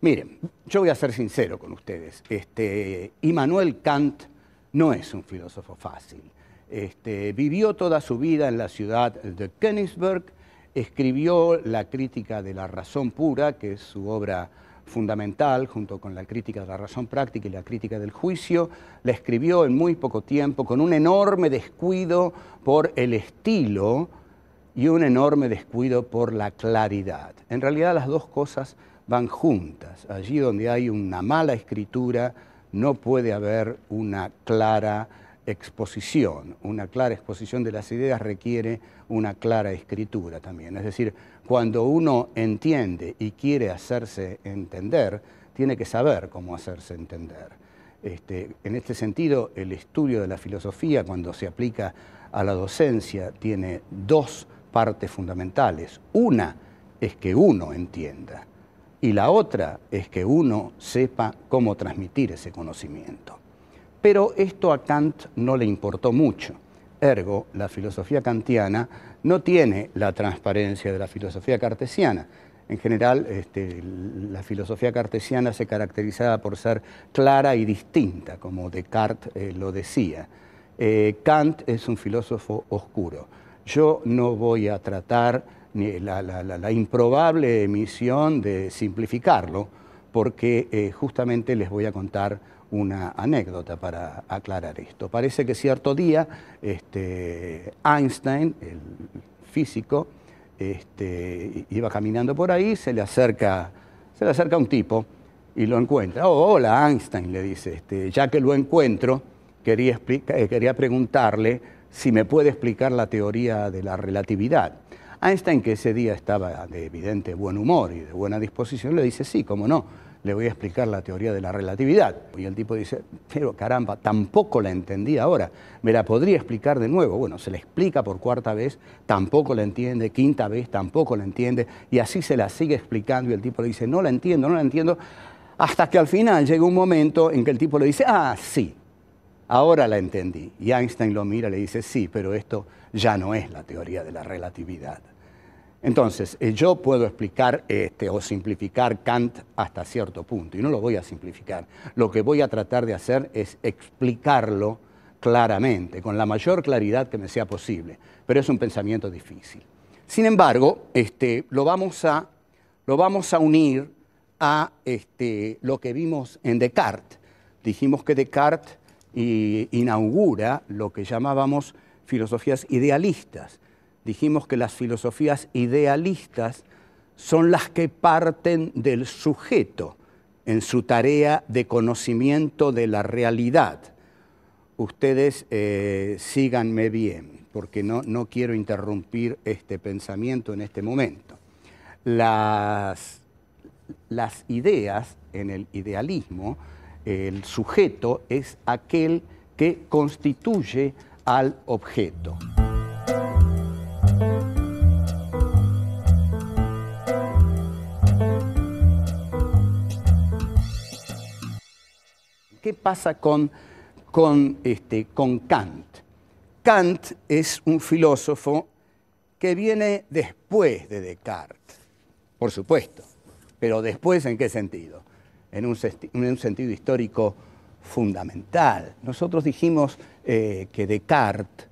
Miren, yo voy a ser sincero con ustedes. Este, Immanuel Kant no es un filósofo fácil. Este, vivió toda su vida en la ciudad de Königsberg, escribió La crítica de la razón pura, que es su obra fundamental, junto con la crítica de la razón práctica y la crítica del juicio, la escribió en muy poco tiempo, con un enorme descuido por el estilo y un enorme descuido por la claridad. En realidad las dos cosas van juntas. Allí donde hay una mala escritura, no puede haber una clara exposición. Una clara exposición de las ideas requiere una clara escritura también. Es decir, cuando uno entiende y quiere hacerse entender, tiene que saber cómo hacerse entender. Este, en este sentido, el estudio de la filosofía, cuando se aplica a la docencia, tiene dos partes fundamentales. Una es que uno entienda y la otra es que uno sepa cómo transmitir ese conocimiento. Pero esto a Kant no le importó mucho. Ergo, la filosofía kantiana no tiene la transparencia de la filosofía cartesiana. En general, este, la filosofía cartesiana se caracterizaba por ser clara y distinta, como Descartes eh, lo decía. Eh, Kant es un filósofo oscuro. Yo no voy a tratar la, improbable misión de simplificarlo, porque eh, justamente les voy a contar una anécdota para aclarar esto. Parece que cierto día este, Einstein, el físico, este, iba caminando por ahí, se le acerca, se le acerca un tipo y lo encuentra. Oh, hola Einstein, le dice, este, ya que lo encuentro, quería, eh, quería preguntarle si me puede explicar la teoría de la relatividad. Einstein, que ese día estaba de evidente buen humor y de buena disposición, le dice, sí, cómo no le voy a explicar la teoría de la relatividad. Y el tipo dice, pero caramba, tampoco la entendí ahora, me la podría explicar de nuevo. Bueno, se le explica por cuarta vez, tampoco la entiende, quinta vez tampoco la entiende, y así se la sigue explicando y el tipo le dice, no la entiendo, no la entiendo, hasta que al final llega un momento en que el tipo le dice, ah, sí, ahora la entendí. Y Einstein lo mira y le dice, sí, pero esto ya no es la teoría de la relatividad. Entonces, eh, yo puedo explicar este, o simplificar Kant hasta cierto punto, y no lo voy a simplificar. Lo que voy a tratar de hacer es explicarlo claramente, con la mayor claridad que me sea posible, pero es un pensamiento difícil. Sin embargo, este, lo, vamos a, unir a este, lo que vimos en Descartes. Dijimos que Descartes eh, inaugura lo que llamábamos filosofías idealistas, dijimos que las filosofías idealistas son las que parten del sujeto en su tarea de conocimiento de la realidad. Ustedes eh, síganme bien, porque no, quiero interrumpir este pensamiento en este momento. las ideas en el idealismo, el sujeto es aquel que constituye al objeto. ¿Qué pasa con, con, este, con Kant? Kant es un filósofo que viene después de Descartes, por supuesto, pero después en qué sentido? En un, sentido histórico fundamental. Nosotros dijimos eh, que Descartes,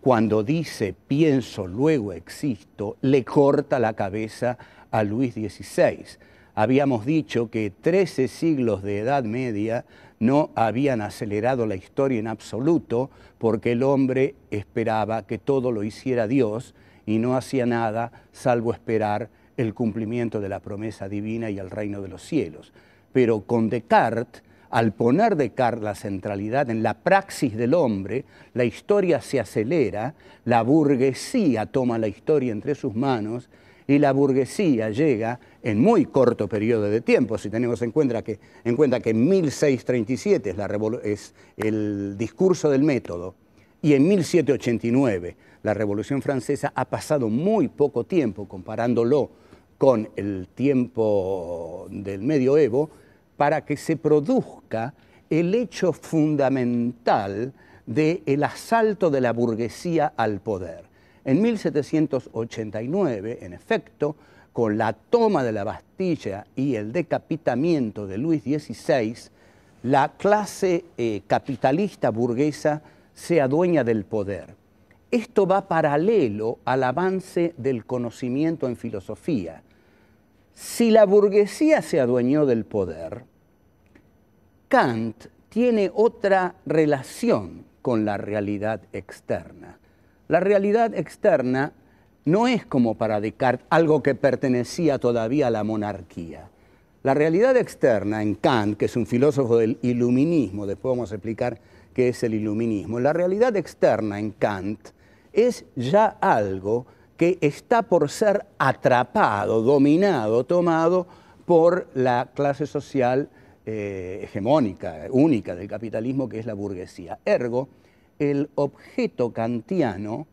cuando dice pienso, luego existo, le corta la cabeza a Luis XVI. Habíamos dicho que 13 siglos de Edad Media no habían acelerado la historia en absoluto porque el hombre esperaba que todo lo hiciera Dios y no hacía nada salvo esperar el cumplimiento de la promesa divina y el reino de los cielos. Pero con Descartes, al poner Descartes la centralidad en la praxis del hombre, la historia se acelera, la burguesía toma la historia entre sus manos y la burguesía llega en muy corto periodo de tiempo, si tenemos en cuenta que en, 1637 es, el discurso del método y en 1789 la Revolución Francesa ha pasado muy poco tiempo comparándolo con el tiempo del medioevo para que se produzca el hecho fundamental del el asalto de la burguesía al poder. En 1789, en efecto, con la toma de la Bastilla y el decapitamiento de Luis XVI, la clase eh, capitalista burguesa se adueña del poder. Esto va paralelo al avance del conocimiento en filosofía. Si la burguesía se adueñó del poder, Kant tiene otra relación con la realidad externa. La realidad externa no es como para Descartes algo que pertenecía todavía a la monarquía. La realidad externa en Kant, que es un filósofo del iluminismo, después vamos a explicar qué es el iluminismo, la realidad externa en Kant es ya algo que está por ser atrapado, dominado, tomado por la clase social eh, hegemónica, única del capitalismo, que es la burguesía. Ergo, el objeto kantiano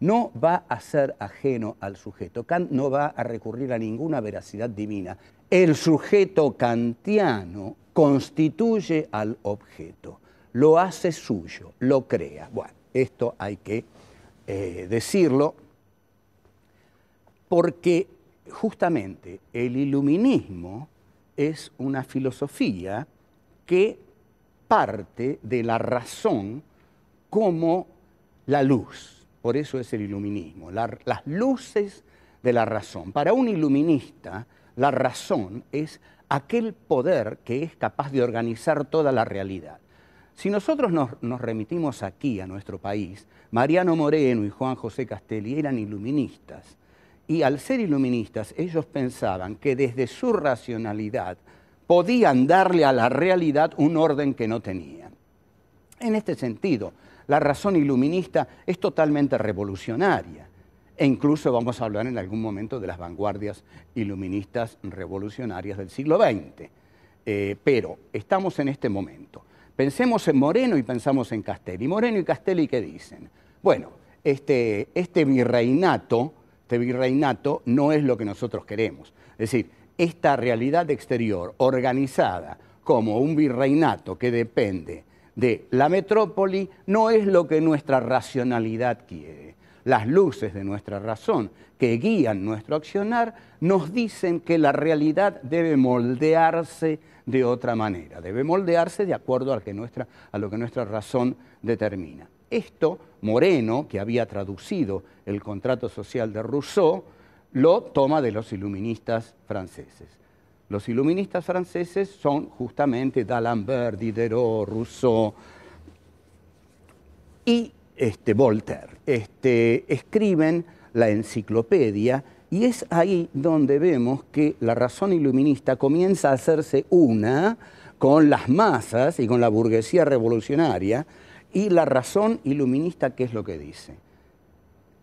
no va a ser ajeno al sujeto. Kant no va a recurrir a ninguna veracidad divina. El sujeto kantiano constituye al objeto, lo hace suyo, lo crea. Bueno, esto hay que eh, decirlo porque justamente el iluminismo es una filosofía que parte de la razón como la luz. Por eso es el iluminismo, las luces de la razón. Para un iluminista, la razón es aquel poder que es capaz de organizar toda la realidad. Si nosotros nos, nos, remitimos aquí, a nuestro país, Mariano Moreno y Juan José Castelli eran iluministas. Y al ser iluministas, ellos pensaban que desde su racionalidad podían darle a la realidad un orden que no tenían. En este sentido, la razón iluminista es totalmente revolucionaria. E incluso vamos a hablar en algún momento de las vanguardias iluministas revolucionarias del siglo XX. Eh, pero estamos en este momento. Pensemos en Moreno y pensamos en Castelli. Moreno y Castelli, ¿qué dicen? Bueno, este, este virreinato, este virreinato no es lo que nosotros queremos. Es decir, esta realidad exterior organizada como un virreinato que depende de la metrópoli no es lo que nuestra racionalidad quiere. Las luces de nuestra razón que guían nuestro accionar nos dicen que la realidad debe moldearse de otra manera, debe moldearse de acuerdo a, lo que nuestra razón determina. Esto Moreno, que había traducido el contrato social de Rousseau, lo toma de los iluministas franceses. Los iluministas franceses son justamente D'Alembert, Diderot, Rousseau y este, Voltaire. Este, escriben la enciclopedia y es ahí donde vemos que la razón iluminista comienza a hacerse una con las masas y con la burguesía revolucionaria y la razón iluminista, ¿qué es lo que dice?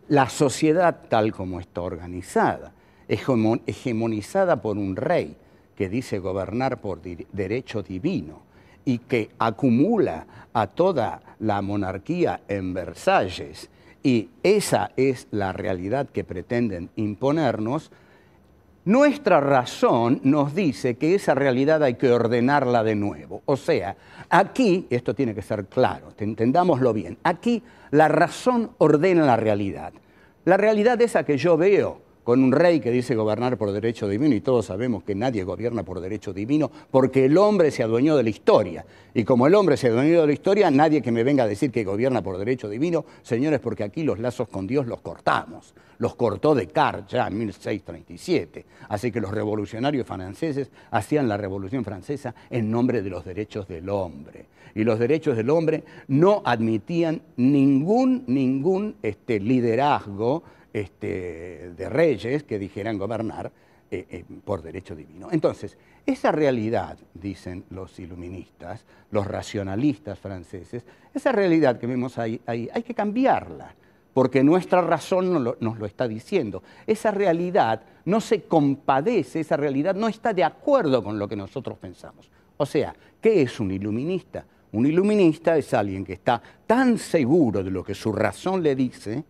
La sociedad tal como está organizada, es hegemonizada por un rey, que dice gobernar por derecho divino y que acumula a toda la monarquía en Versalles, y esa es la realidad que pretenden imponernos, nuestra razón nos dice que esa realidad hay que ordenarla de nuevo. O sea, aquí, esto tiene que ser claro, entendámoslo bien, aquí la razón ordena la realidad. La realidad esa que yo veo, con un rey que dice gobernar por derecho divino y todos sabemos que nadie gobierna por derecho divino porque el hombre se adueñó de la historia. Y como el hombre se adueñó de la historia, nadie que me venga a decir que gobierna por derecho divino, señores, porque aquí los lazos con Dios los cortamos. Los cortó Descartes ya en 1637. Así que los revolucionarios franceses hacían la revolución francesa en nombre de los derechos del hombre. Y los derechos del hombre no admitían ningún, ningún este, liderazgo este, de reyes que dijeran gobernar eh, eh, por derecho divino. Entonces, esa realidad, dicen los iluministas, los racionalistas franceses, esa realidad que vemos ahí, hay que cambiarla, porque nuestra razón nos lo está diciendo. Esa realidad no se compadece, esa realidad no está de acuerdo con lo que nosotros pensamos. O sea, ¿qué es un iluminista? Un iluminista es alguien que está tan seguro de lo que su razón le dice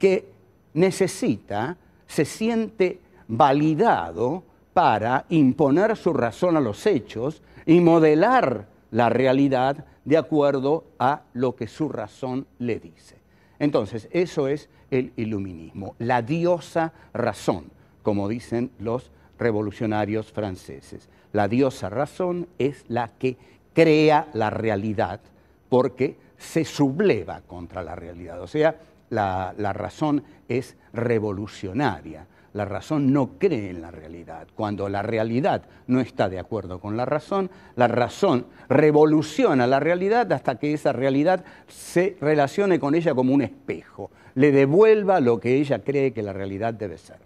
que necesita, se siente validado para imponer su razón a los hechos y modelar la realidad de acuerdo a lo que su razón le dice. Entonces, eso es el iluminismo, la diosa razón, como dicen los revolucionarios franceses. La diosa razón es la que crea la realidad porque se subleva contra la realidad, o sea, la, razón es revolucionaria. La razón no cree en la realidad. Cuando la realidad no está de acuerdo con la razón, la razón revoluciona la realidad hasta que esa realidad se relacione con ella como un espejo, le devuelva lo que ella cree que la realidad debe ser.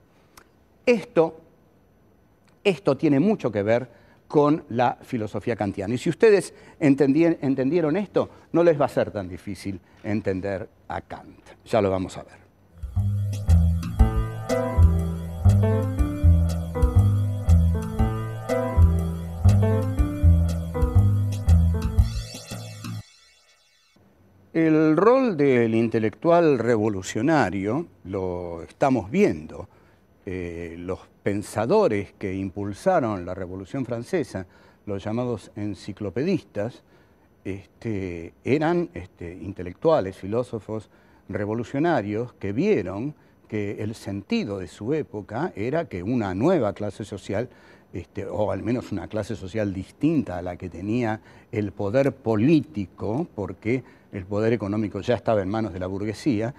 Esto, esto tiene mucho que ver con la filosofía kantiana. Y si ustedes entendieron esto, no les va a ser tan difícil entender a Kant. Ya lo vamos a ver. El rol del intelectual revolucionario lo estamos viendo eh, los pensadores que impulsaron la Revolución Francesa, los llamados enciclopedistas, este, eran este, intelectuales, filósofos revolucionarios que vieron que el sentido de su época era que una nueva clase social, este, o al menos una clase social distinta a la que tenía el poder político, porque el poder económico ya estaba en manos de la burguesía,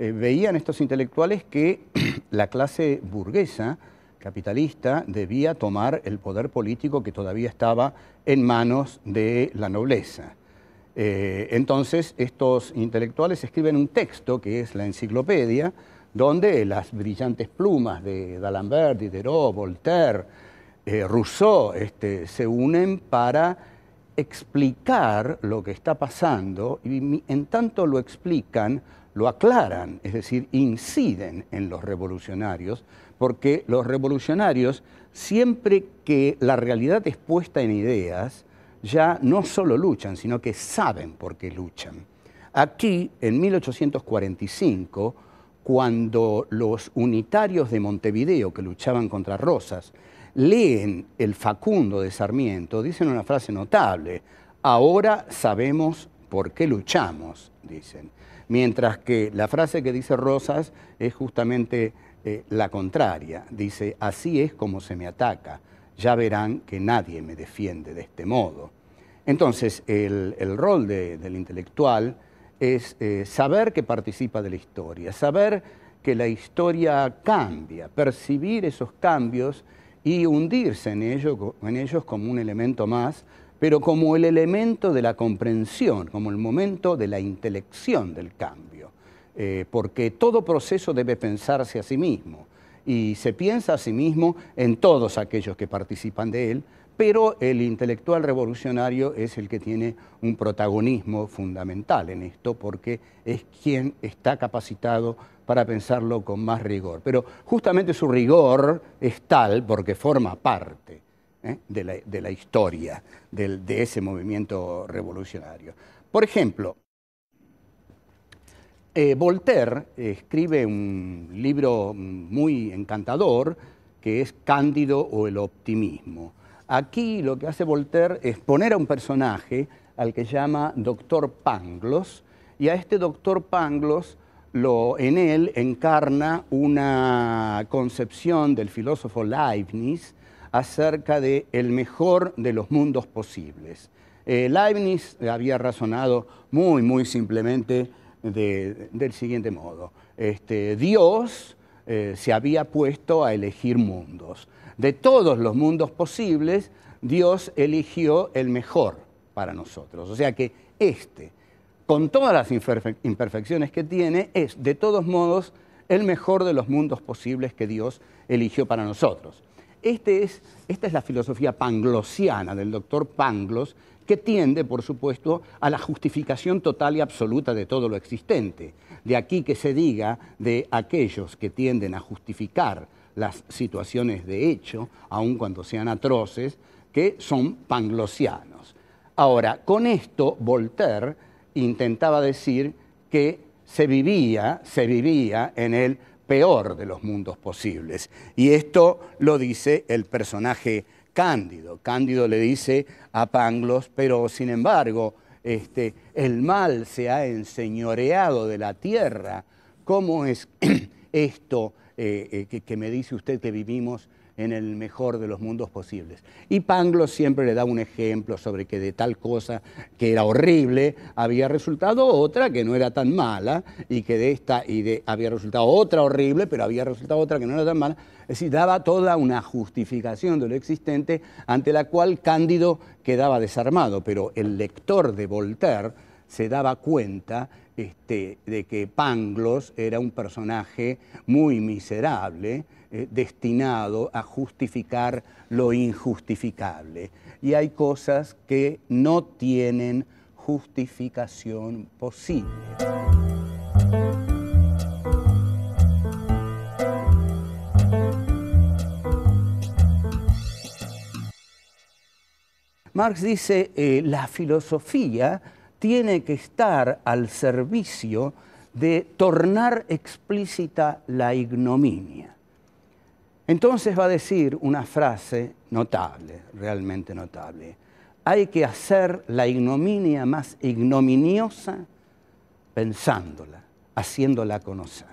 eh, veían estos intelectuales que la clase burguesa capitalista debía tomar el poder político que todavía estaba en manos de la nobleza. Eh, entonces, estos intelectuales escriben un texto que es la enciclopedia, donde las brillantes plumas de D'Alembert, Diderot, Voltaire, eh, Rousseau este, se unen para explicar lo que está pasando y en tanto lo explican, lo aclaran, es decir, inciden en los revolucionarios, porque los revolucionarios, siempre que la realidad es puesta en ideas, ya no solo luchan, sino que saben por qué luchan. Aquí, en 1845, cuando los unitarios de Montevideo, que luchaban contra Rosas, leen el Facundo de Sarmiento, dicen una frase notable, ahora sabemos por qué luchamos, dicen mientras que la frase que dice Rosas es justamente eh, la contraria, dice, así es como se me ataca, ya verán que nadie me defiende de este modo. Entonces, el, rol del intelectual es eh, saber que participa de la historia, saber que la historia cambia, percibir esos cambios y hundirse en ellos como un elemento más pero como el elemento de la comprensión, como el momento de la intelección del cambio, eh, porque todo proceso debe pensarse a sí mismo y se piensa a sí mismo en todos aquellos que participan de él, pero el intelectual revolucionario es el que tiene un protagonismo fundamental en esto porque es quien está capacitado para pensarlo con más rigor. Pero justamente su rigor es tal porque forma parte ¿eh? de, la, historia de ese movimiento revolucionario. Por ejemplo, eh, Voltaire escribe un libro muy encantador que es Cándido o el optimismo. Aquí lo que hace Voltaire es poner a un personaje al que llama Doctor Pangloss y a este Doctor Pangloss lo, en él encarna una concepción del filósofo Leibniz acerca de el mejor de los mundos posibles. Eh, Leibniz había razonado muy, muy simplemente del siguiente modo. Este, Dios eh, se había puesto a elegir mundos. De todos los mundos posibles, Dios eligió el mejor para nosotros. O sea que este, con todas las imperfecciones que tiene, es de todos modos el mejor de los mundos posibles que Dios eligió para nosotros. Este es, esta es la filosofía panglosiana del doctor Panglos, que tiende, por supuesto, a la justificación total y absoluta de todo lo existente. De aquí que se diga de aquellos que tienden a justificar las situaciones de hecho, aun cuando sean atroces, que son panglosianos. Ahora, con esto Voltaire intentaba decir que se vivía, se vivía en el peor de los mundos posibles. Y esto lo dice el personaje Cándido. Cándido le dice a Panglos, pero sin embargo, este, el mal se ha enseñoreado de la tierra. ¿Cómo es esto eh, eh, que me dice usted que vivimos en el mejor de los mundos posibles. Y Panglo siempre le da un ejemplo sobre que de tal cosa que era horrible había resultado otra que no era tan mala y que de esta y de había resultado otra horrible, pero había resultado otra que no era tan mala. Es decir, daba toda una justificación de lo existente ante la cual Cándido quedaba desarmado, pero el lector de Voltaire se daba cuenta este, de que Pangloss era un personaje muy miserable, eh, destinado a justificar lo injustificable. Y hay cosas que no tienen justificación posible. Marx dice, eh, la filosofía tiene que estar al servicio de tornar explícita la ignominia. Entonces va a decir una frase notable, realmente notable. Hay que hacer la ignominia más ignominiosa pensándola, haciéndola conocer.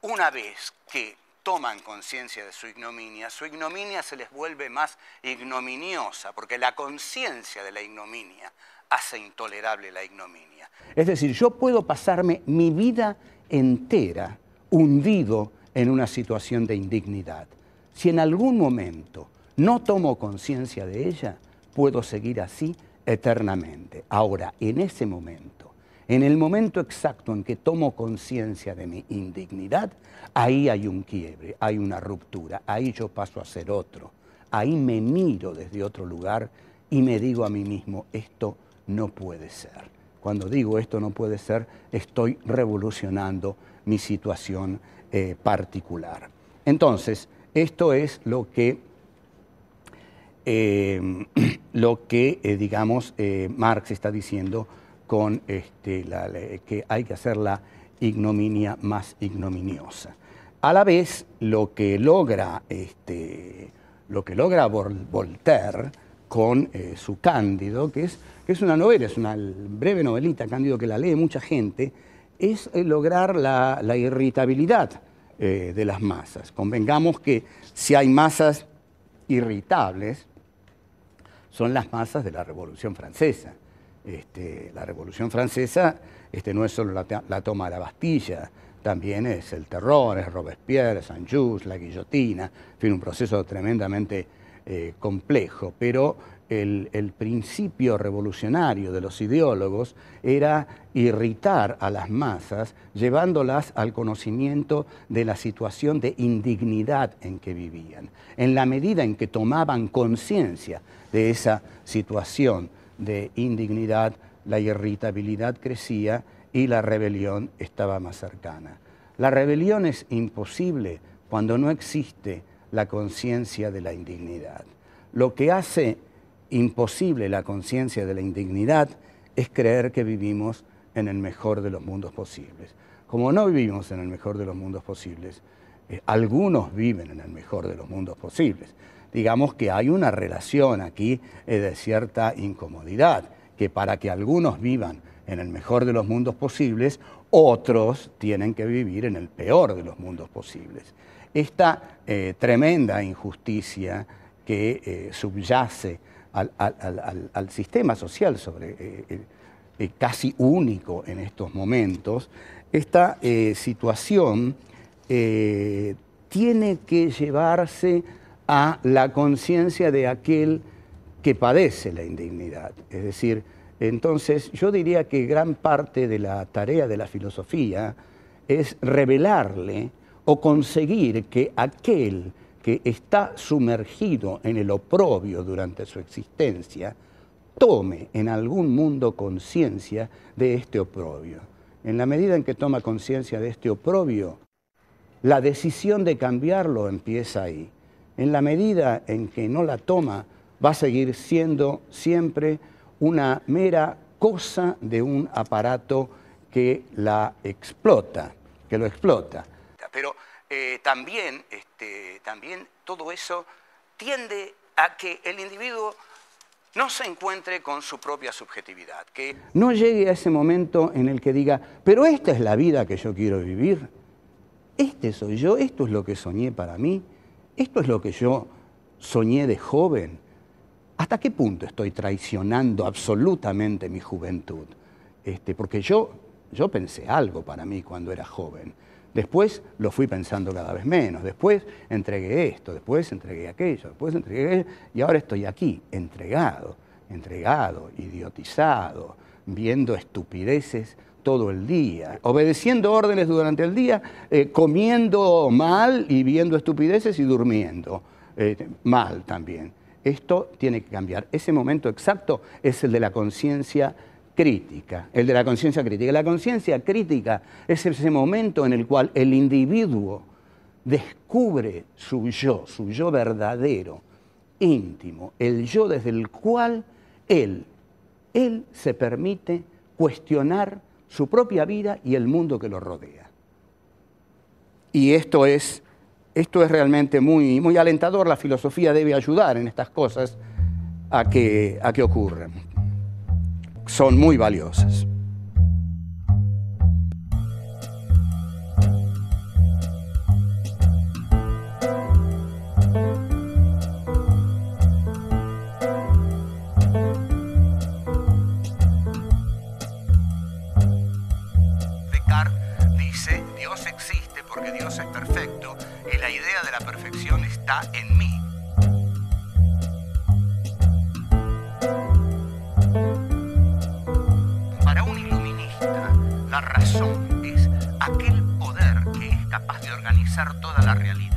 Una vez que toman conciencia de su ignominia, su ignominia se les vuelve más ignominiosa, porque la conciencia de la ignominia hace intolerable la ignominia. Es decir, yo puedo pasarme mi vida entera hundido en una situación de indignidad. Si en algún momento no tomo conciencia de ella, puedo seguir así eternamente. Ahora, en ese momento, en el momento exacto en que tomo conciencia de mi indignidad, ahí hay un quiebre, hay una ruptura, ahí yo paso a ser otro, ahí me miro desde otro lugar y me digo a mí mismo, esto no puede ser. Cuando digo esto no puede ser, estoy revolucionando mi situación eh, particular. Entonces, esto es lo que, eh, lo que eh, digamos, Marx está diciendo con este, que hay que hacer la ignominia más ignominiosa. A la vez, lo que logra, este, lo que logra Voltaire con su Cándido, que es es una novela, es una breve novelita, Cándido, que la lee mucha gente, es eh, lograr la, irritabilidad eh, de las masas. Convengamos que si hay masas irritables, son las masas de la Revolución Francesa. Este, la Revolución Francesa este, no es solo la, toma de la Bastilla, también es el terror, es Robespierre, Saint-Just, la guillotina, en fin, un proceso tremendamente eh, complejo, pero el, principio revolucionario de los ideólogos era irritar a las masas, llevándolas al conocimiento de la situación de indignidad en que vivían. En la medida en que tomaban conciencia de esa situación de indignidad, la irritabilidad crecía y la rebelión estaba más cercana. La rebelión es imposible cuando no existe la conciencia de la indignidad. Lo que hace imposible la conciencia de la indignidad es creer que vivimos en el mejor de los mundos posibles. Como no vivimos en el mejor de los mundos posibles, eh, algunos viven en el mejor de los mundos posibles. Digamos que hay una relación aquí eh, de cierta incomodidad, que para que algunos vivan en el mejor de los mundos posibles, otros tienen que vivir en el peor de los mundos posibles. Esta eh, tremenda injusticia que subyace al, sistema social sobre, eh, eh, eh, casi único en estos momentos, esta situación tiene que llevarse a la conciencia de aquel que padece la indignidad. Es decir, entonces yo diría que gran parte de la tarea de la filosofía es revelarle o conseguir que aquel que está sumergido en el oprobio durante su existencia, tome en algún mundo conciencia de este oprobio. En la medida en que toma conciencia de este oprobio, la decisión de cambiarlo empieza ahí. En la medida en que no la toma, va a seguir siendo siempre una mera cosa de un aparato que la explota, que lo explota. Pero eh, este, también, todo eso tiende a que el individuo no se encuentre con su propia subjetividad, que no llegue a ese momento en el que diga, pero esta es la vida que yo quiero vivir, este soy yo, esto es lo que soñé para mí, esto es lo que yo soñé de joven. ¿Hasta qué punto estoy traicionando absolutamente mi juventud? Este, porque yo pensé algo para mí cuando era joven. Después lo fui pensando cada vez menos, después entregué esto, después entregué aquello, después entregué aquello, y ahora estoy aquí, entregado, entregado, idiotizado, viendo estupideces todo el día, obedeciendo órdenes durante el día, eh, comiendo mal y viendo estupideces y durmiendo eh, mal también. Esto tiene que cambiar. Ese momento exacto es el de la conciencia crítica, el de la conciencia crítica. La conciencia crítica es ese momento en el cual el individuo descubre su yo, su yo verdadero, íntimo, el yo desde el cual él, él se permite cuestionar su propia vida y el mundo que lo rodea. Y esto es, esto es realmente muy, muy alentador, la filosofía debe ayudar en estas cosas a que, a que ocurran son muy valiosas. dice, Dios existe porque Dios es perfecto y la idea de la perfección está en la realidad.